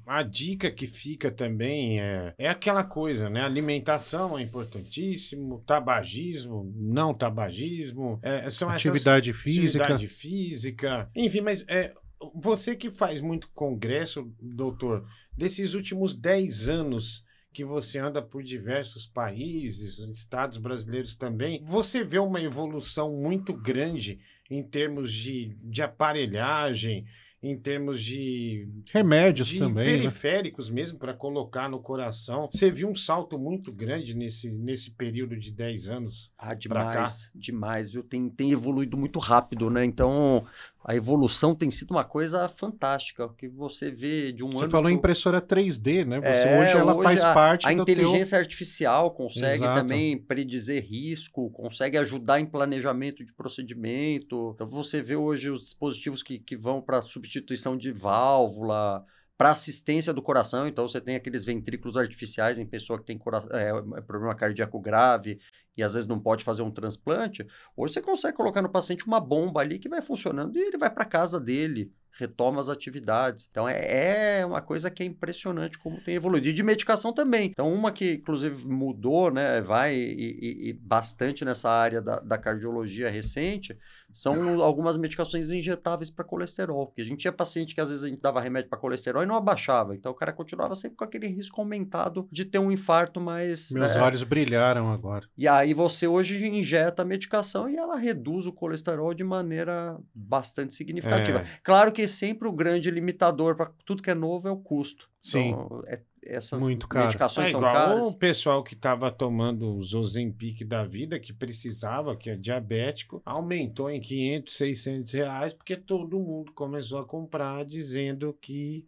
a dica que fica também é, é aquela coisa, né? Alimentação é importantíssimo, tabagismo, não tabagismo, é, são atividade essas, física. Atividade física, enfim, mas é você que faz muito congresso, doutor, desses últimos 10 anos que você anda por diversos países, estados brasileiros também, você vê uma evolução muito grande em termos de, de aparelhagem, em termos de remédios de também, né? periféricos né? mesmo para colocar no coração. Você viu um salto muito grande nesse, nesse período de 10 anos. Ah, demais, demais, tem evoluído muito rápido, né? Então, a evolução tem sido uma coisa fantástica, que você vê de um você ano... Você falou pro... impressora 3D, né? Você, é, hoje ela hoje faz a, parte A inteligência teu... artificial consegue Exato. também predizer risco, consegue ajudar em planejamento de procedimento. Então, você vê hoje os dispositivos que, que vão para substituição de válvula, para assistência do coração, então você tem aqueles ventrículos artificiais em pessoa que tem é, é, problema cardíaco grave e às vezes não pode fazer um transplante. Hoje você consegue colocar no paciente uma bomba ali que vai funcionando e ele vai para casa dele retoma as atividades. Então é, é, uma coisa que é impressionante como tem evoluído. E de medicação também. Então, uma que inclusive mudou, né? Vai e, e, e bastante nessa área da, da, cardiologia recente, são algumas medicações injetáveis para colesterol. Porque a gente tinha paciente que às vezes a gente dava remédio para colesterol e não abaixava. Então o cara continuava sempre com aquele risco aumentado de ter um infarto mais. Meus né? olhos brilharam agora. E aí você hoje injeta a medicação e ela reduz o colesterol de maneira bastante significativa. É. Claro que sempre o grande limitador para tudo que é novo é o custo. Então, Sim. Então, é, essas Muito caro. medicações é, são igual caras. O pessoal que estava tomando os Ozempic da vida, que precisava, que é diabético, aumentou em 500, 600 reais, porque todo mundo começou a comprar dizendo que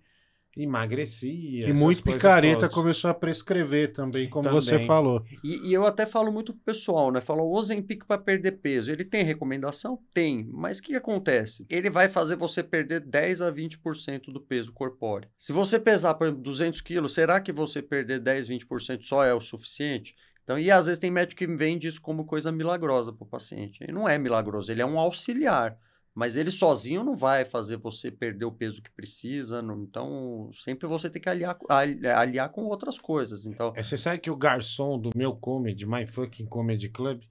emagrecia. E muito picareta todas. começou a prescrever também, como também. você falou. E, e, eu até falo muito pro pessoal, né? Falo, Ozempic para perder peso. Ele tem recomendação? Tem. Mas o que, que acontece? Ele vai fazer você perder 10 a 20% do peso corpóreo. Se você pesar, por exemplo, 200 quilos, será que você perder 10, 20% só é o suficiente? Então, e às vezes tem médico que vende isso como coisa milagrosa para o paciente. ele não é milagroso, ele é um auxiliar. Mas ele sozinho não vai fazer você perder o peso que precisa. Não, então, sempre você tem que aliar, eh, aliar com outras coisas. Então, é, você sabe que o garçom do meu comedy, My Fucking Comedy Club,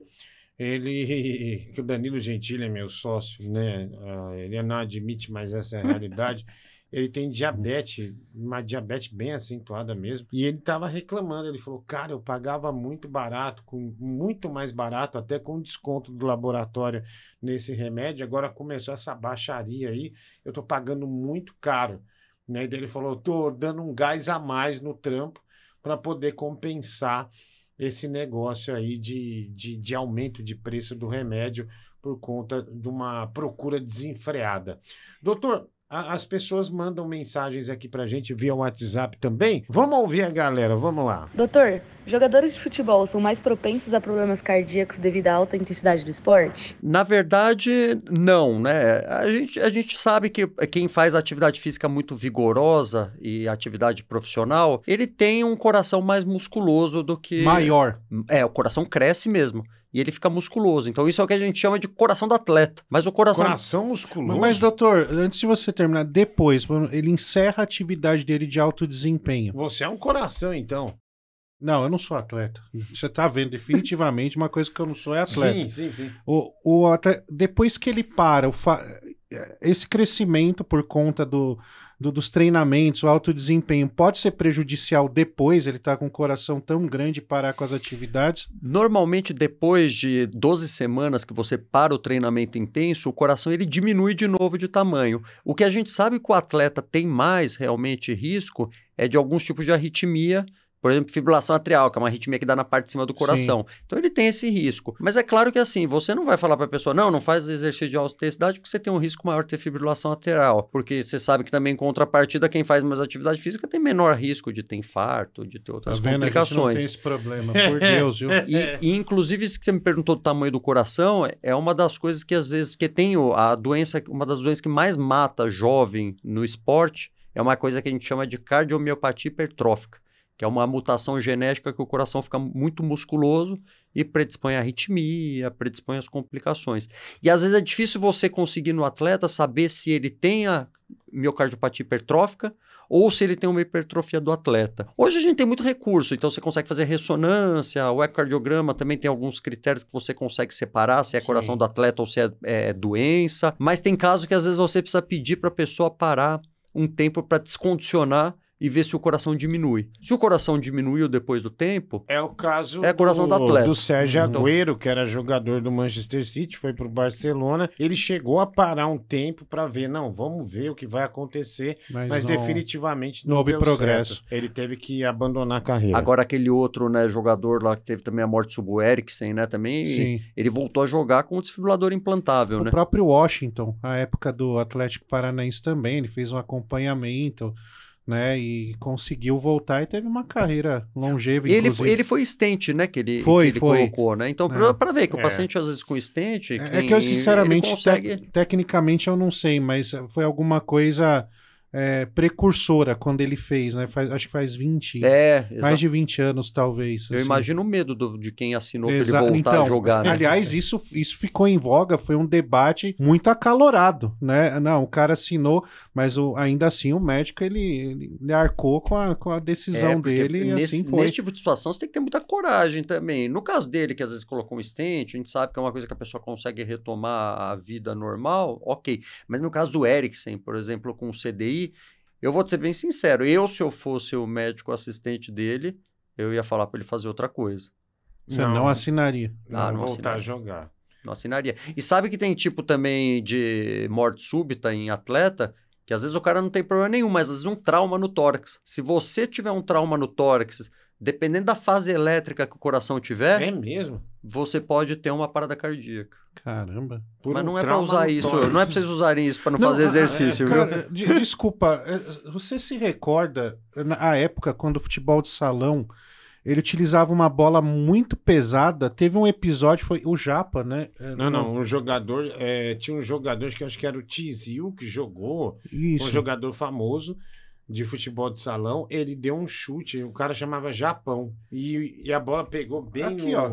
ele. que o Danilo Gentili é meu sócio, né? Ah, ele não admite, mais essa realidade. Ele tem diabetes, uma diabetes bem acentuada mesmo. E ele estava reclamando. Ele falou: Cara, eu pagava muito barato, com muito mais barato, até com desconto do laboratório nesse remédio. Agora começou essa baixaria aí, eu estou pagando muito caro. Né? daí ele falou: Estou dando um gás a mais no trampo para poder compensar esse negócio aí de, de, de aumento de preço do remédio por conta de uma procura desenfreada. Doutor, as pessoas mandam mensagens aqui pra gente via WhatsApp também. Vamos ouvir a galera, vamos lá. Doutor, jogadores de futebol são mais propensos a problemas cardíacos devido à alta intensidade do esporte? Na verdade, não, né? A gente, a gente sabe que quem faz atividade física muito vigorosa e atividade profissional, ele tem um coração mais musculoso do que. Maior. É, o coração cresce mesmo e ele fica musculoso. Então isso é o que a gente chama de coração do atleta. Mas o coração. Coração musculoso. Mas, doutor, antes de você terminar, depois, ele encerra a atividade dele de alto desempenho. Você é um coração, então. Não, eu não sou atleta. Você está vendo definitivamente uma coisa que eu não sou é atleta. Sim, sim, sim. O, o atleta, depois que ele para, fa... esse crescimento por conta do, do, dos treinamentos, o alto desempenho, pode ser prejudicial depois? Ele está com o coração tão grande parar com as atividades? Normalmente, depois de 12 semanas que você para o treinamento intenso, o coração ele diminui de novo de tamanho. O que a gente sabe que o atleta tem mais realmente risco é de alguns tipos de arritmia por exemplo, fibrilação atrial, que é uma arritmia que dá na parte de cima do coração. Sim. Então ele tem esse risco. Mas é claro que assim, você não vai falar para a pessoa, não, não faz exercício de alta intensidade porque você tem um risco maior de ter fibrilação atrial. Porque você sabe que também em contrapartida, quem faz mais atividade física tem menor risco de ter infarto, de ter outras tá complicações. A gente não tem esse problema, por Deus, viu? E, e, inclusive isso que você me perguntou do tamanho do coração, é uma das coisas que às vezes, que tem a doença, uma das doenças que mais mata jovem no esporte, é uma coisa que a gente chama de cardiomiopatia hipertrófica que é uma mutação genética que o coração fica muito musculoso e predispõe à arritmia, predispõe às complicações. E às vezes é difícil você conseguir no atleta saber se ele tem a miocardiopatia hipertrófica ou se ele tem uma hipertrofia do atleta. Hoje a gente tem muito recurso, então você consegue fazer ressonância, o ecocardiograma também tem alguns critérios que você consegue separar se é Sim. coração do atleta ou se é, é, é doença, mas tem casos que às vezes você precisa pedir para a pessoa parar um tempo para descondicionar e ver se o coração diminui. Se o coração diminuiu depois do tempo. É o caso é coração do, do, atleta. do Sérgio uhum. Agüero, que era jogador do Manchester City, foi para o Barcelona. Ele chegou a parar um tempo para ver, não, vamos ver o que vai acontecer, mas, mas não, definitivamente não, houve progresso. Certo. Ele teve que abandonar a carreira. Agora, aquele outro né, jogador lá que teve também a morte do Eriksen, né? Também Sim. ele voltou a jogar com o desfibrilador implantável. O né? próprio Washington, a época do Atlético Paranaense também, ele fez um acompanhamento né? E conseguiu voltar e teve uma carreira longeva. Ele, inclusive. ele foi estente, né? Que ele, foi, que ele foi. colocou, né? Então, é. para ver que o é. paciente, às vezes, com estente. É, é que eu, sinceramente, consegue... tecnicamente eu não sei, mas foi alguma coisa é, precursora quando ele fez, né? Faz, acho que faz 20, é, mais de 20 anos, talvez. Eu assim. imagino o medo do, de quem assinou para ele voltar então, a jogar. Né? Aliás, é. isso, isso ficou em voga, foi um debate muito acalorado, né? Não, o cara assinou, mas o, ainda assim o médico ele, ele, ele arcou com a, com a decisão é, dele e nesse, assim foi. Nesse tipo de situação você tem que ter muita coragem também. No caso dele, que às vezes colocou um estente, a gente sabe que é uma coisa que a pessoa consegue retomar a vida normal, ok. Mas no caso do Ericsson, por exemplo, com o CDI, eu vou te ser bem sincero, eu se eu fosse o médico assistente dele, eu ia falar para ele fazer outra coisa. Você não, não assinaria. Ah, não, não voltar assinaria. a jogar. Não assinaria. E sabe que tem tipo também de morte súbita em atleta, que às vezes o cara não tem problema nenhum, mas às vezes um trauma no tórax. Se você tiver um trauma no tórax, dependendo da fase elétrica que o coração tiver, é mesmo? Você pode ter uma parada cardíaca. Caramba. Por Mas um não é para usar isso, não é para vocês usarem isso para não, não, fazer é, exercício, é, viu? Cara, desculpa, você se recorda na época quando o futebol de salão ele utilizava uma bola muito pesada. Teve um episódio, foi o Japa, né? É, não, não, um jogador. É, tinha um jogador que acho que era o Tizil que jogou, Isso. um jogador famoso de futebol de salão, ele deu um chute, o cara chamava Japão. E, e a bola pegou bem Aqui, no, ó.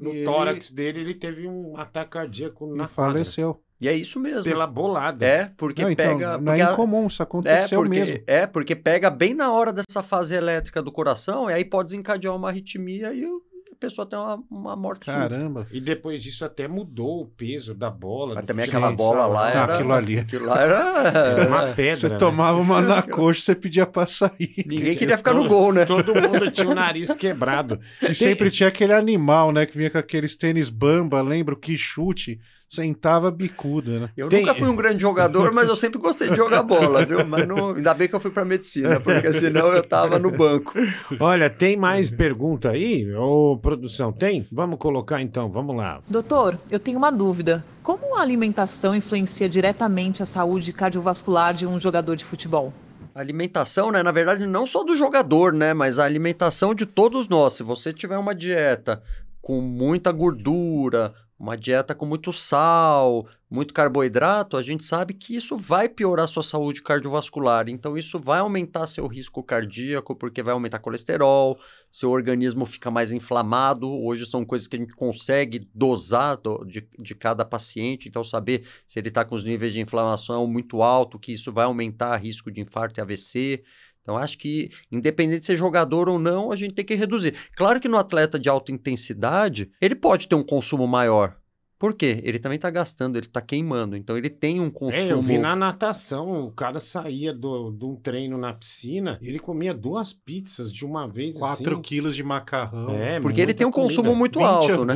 no tórax ele... dele, ele teve um ataque cardíaco na e faleceu. E é isso mesmo. Pela bolada. É, porque não, então, pega. Não é porque é incomum, isso aconteceu é porque, mesmo. É, porque pega bem na hora dessa fase elétrica do coração, e aí pode desencadear uma arritmia e o, pessoa tem uma, uma morte Caramba. E depois disso até mudou o peso da bola. Mas também aquela bola lá ah, era... aquilo ali. Aquilo lá era... uma é. pedra. Você né? tomava uma na coxa, você pedia pra sair. Ninguém queria ficar no gol, né? Todo mundo tinha o nariz quebrado. E sempre tinha aquele animal, né? Que vinha com aqueles tênis bamba, lembra? O que chute sentava bicudo, né? Eu Tem... nunca fui um grande jogador, mas eu sempre gostei de jogar bola, viu? Mas não... ainda bem que eu fui para medicina, porque senão eu tava no banco. Olha, tem mais pergunta aí? Ô, produção, tem? Vamos colocar então, vamos lá. Doutor, eu tenho uma dúvida. Como a alimentação influencia diretamente a saúde cardiovascular de um jogador de futebol? A alimentação, né? Na verdade, não só do jogador, né? Mas a alimentação de todos nós. Se você tiver uma dieta com muita gordura, uma dieta com muito sal, muito carboidrato, a gente sabe que isso vai piorar sua saúde cardiovascular. Então, isso vai aumentar seu risco cardíaco, porque vai aumentar colesterol, seu organismo fica mais inflamado. Hoje são coisas que a gente consegue dosar do, de, de cada paciente. Então, saber se ele está com os níveis de inflamação muito alto, que isso vai aumentar risco de infarto e AVC. Então, acho que, independente de ser jogador ou não, a gente tem que reduzir. Claro que no atleta de alta intensidade, ele pode ter um consumo maior. Por quê? Ele também está gastando, ele está queimando. Então, ele tem um consumo. É, eu vi na natação, o cara saía do, de um treino na piscina, ele comia duas pizzas de uma vez. Quatro assim. quilos de macarrão. É, porque ele tem um comida. consumo muito alto, né?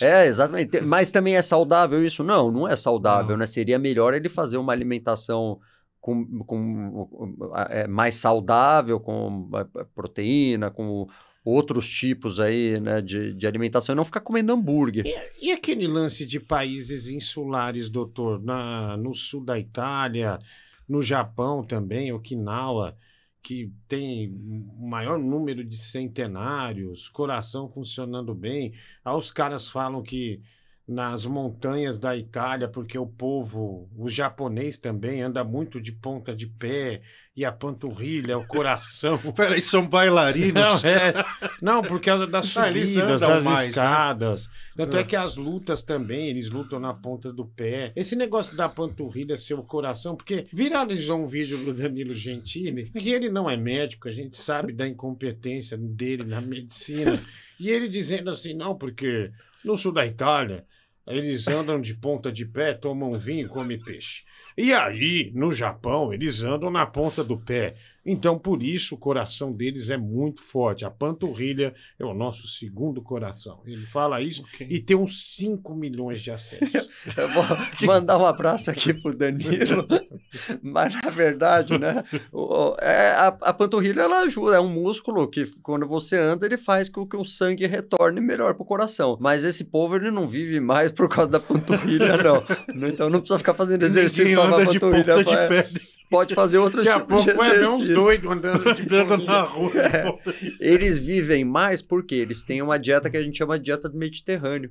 É, exatamente. Mas também é saudável isso? Não, não é saudável, não. né? Seria melhor ele fazer uma alimentação com, com ah, é, mais saudável, com eh, proteína, com outros tipos aí, né, de, de alimentação e não ficar comendo hambúrguer. E, e, aquele lance de países insulares, doutor, na, no sul da Itália, no Japão também, Okinawa, que tem maior número de centenários, coração funcionando bem. Aí ah, os caras falam que nas montanhas da Itália, porque o povo, o japonês também, anda muito de ponta de pé e a panturrilha, o coração. Peraí, são bailarinos? Não, é, não por causa das ah, subidas, das mais, né? escadas. Né? Tanto é. é que as lutas também, eles lutam na ponta do pé. Esse negócio da panturrilha ser o coração, porque viralizou um vídeo do Danilo Gentili, que ele não é médico, a gente sabe da incompetência dele na medicina. E ele dizendo assim, não, porque no sul da Itália, eles andam de ponta de pé, tomam vinho e comem peixe. E aí, no Japão, eles andam na ponta do pé. Então, por isso, o coração deles é muito forte. A panturrilha é o nosso segundo coração. Ele fala isso okay. e tem uns 5 milhões de acessos. Eu vou mandar um abraço aqui pro Danilo. Mas, na verdade, né? É, a, a panturrilha, ela ajuda. É um músculo que, quando você anda, ele faz com que o sangue retorne melhor pro coração. Mas esse povo, ele não vive mais por causa da panturrilha, não. Então, não precisa ficar fazendo exercício só com a panturrilha. De ponta de pé pode fazer outros tipos. pouco de exercício. andando, andando na rua. É. Eles vivem mais porque eles têm uma dieta que a gente chama de dieta do Mediterrâneo,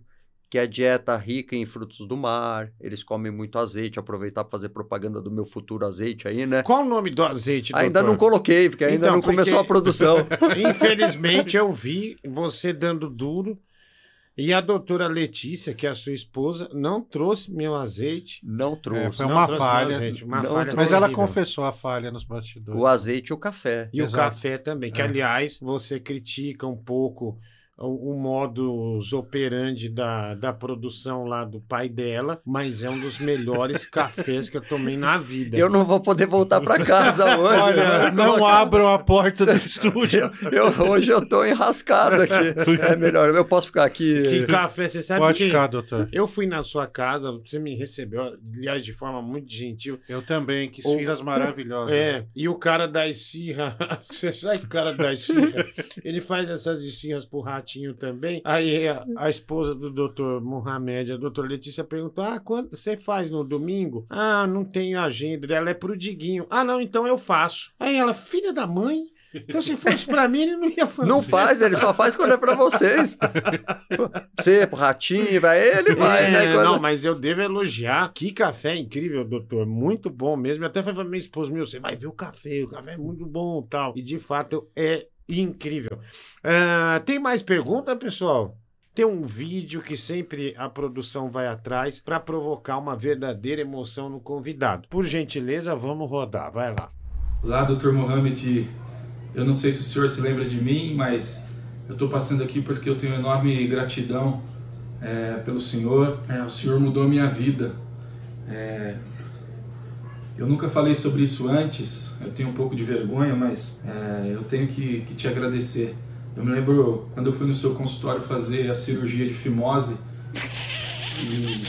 que é a dieta rica em frutos do mar, eles comem muito azeite, aproveitar para fazer propaganda do meu futuro azeite aí, né? Qual o nome do azeite, Ainda não coloquei, porque ainda então, não porque... começou a produção. Infelizmente, eu vi você dando duro e a doutora Letícia, que é a sua esposa, não trouxe meu azeite. Não trouxe. É, foi não uma trouxe falha. Azeite, uma falha mas ela confessou a falha nos bastidores. O azeite e o café. E Exato. o café também. Que, é. aliás, você critica um pouco o, modo modus operandi da, da produção lá do pai dela, mas é um dos melhores cafés que eu tomei na vida. Eu não vou poder voltar para casa hoje. Olha, né? não colocar... abram a porta do estúdio. eu, eu, hoje eu estou enrascado aqui. É melhor, eu posso ficar aqui. Que café, você sabe Pode que ficar, doutor. Eu fui na sua casa, você me recebeu, aliás, de forma muito gentil. Eu também, que esfirras o... maravilhosas. É, e o cara da esfirra, você sabe que o cara da esfirra, ele faz essas esfirras por ratinho também. Aí a, a esposa do doutor Mohamed, a doutora Letícia, perguntou: Ah, quando você faz no domingo? Ah, não tenho agenda. Ela é pro Diguinho. Ah, não, então eu faço. Aí ela, filha da mãe. Então, se fosse para mim, ele não ia fazer. Não faz, ele só faz quando é para vocês. Você, pro ratinho, vai, ele vai, né, é, né? Quando... Não, mas eu devo elogiar. Que café incrível, doutor. Muito bom mesmo. Eu até falei pra minha esposa, meu, você vai ver o café, o café é muito bom tal. E de fato é Incrível. Uh, tem mais pergunta, pessoal? Tem um vídeo que sempre a produção vai atrás para provocar uma verdadeira emoção no convidado. Por gentileza, vamos rodar. Vai lá. Olá, Dr. Mohamed. Eu não sei se o senhor se lembra de mim, mas eu estou passando aqui porque eu tenho enorme gratidão é, pelo senhor. É, o senhor mudou a minha vida. É, eu nunca falei sobre isso antes, eu tenho um pouco de vergonha, mas é, eu tenho que, que, te agradecer. Eu me lembro quando eu fui no seu consultório fazer a cirurgia de fimose e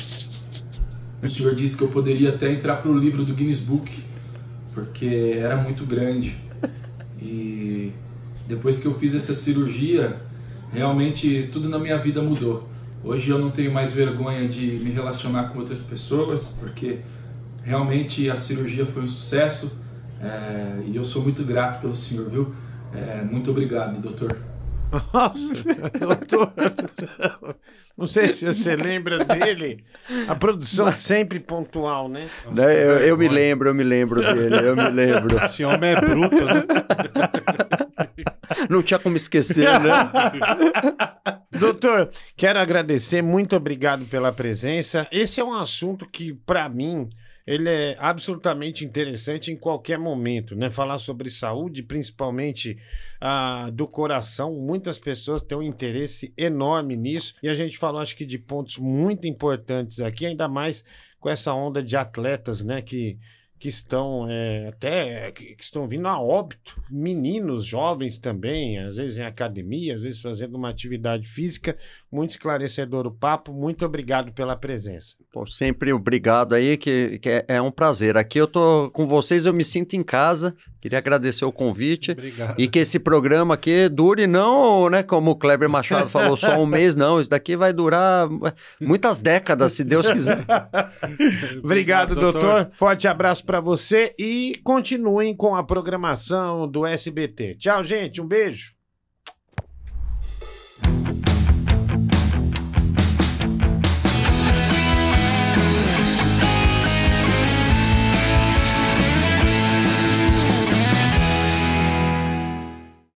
o senhor disse que eu poderia até entrar para o livro do Guinness Book, porque era muito grande. E depois que eu fiz essa cirurgia, realmente tudo na minha vida mudou. Hoje eu não tenho mais vergonha de me relacionar com outras pessoas, porque Realmente a cirurgia foi um sucesso é, e eu sou muito grato pelo senhor, viu? É, muito obrigado, doutor. Nossa, doutor. Não sei se você lembra dele. A produção é sempre pontual, né? né? Eu, eu, me lembro, eu me lembro dele, eu me lembro. Esse homem é bruto, né? Não tinha como esquecer, né? Doutor, quero agradecer, muito obrigado pela presença. Esse é um assunto que, para mim, ele é absolutamente interessante em qualquer momento, né? Falar sobre saúde, principalmente ah, do coração, muitas pessoas têm um interesse enorme nisso e a gente falou, acho que, de pontos muito importantes aqui, ainda mais com essa onda de atletas, né? Que que estão é, até é, que, estão vindo a óbito, meninos, jovens também, às vezes em academia, às vezes fazendo uma atividade física. Muito esclarecedor o papo. Muito obrigado pela presença. Pô, sempre obrigado aí, que, que é, é um prazer. Aqui eu tô com vocês, eu me sinto em casa. Queria agradecer o convite. Obrigado. E que esse programa aqui dure não, né, como o Kleber Machado falou, só um mês, não. Isso daqui vai durar muitas décadas, se Deus quiser. Obrigado, doutor. doutor. Forte abraço para você e continuem com a programação do SBT. Tchau, gente. Um beijo.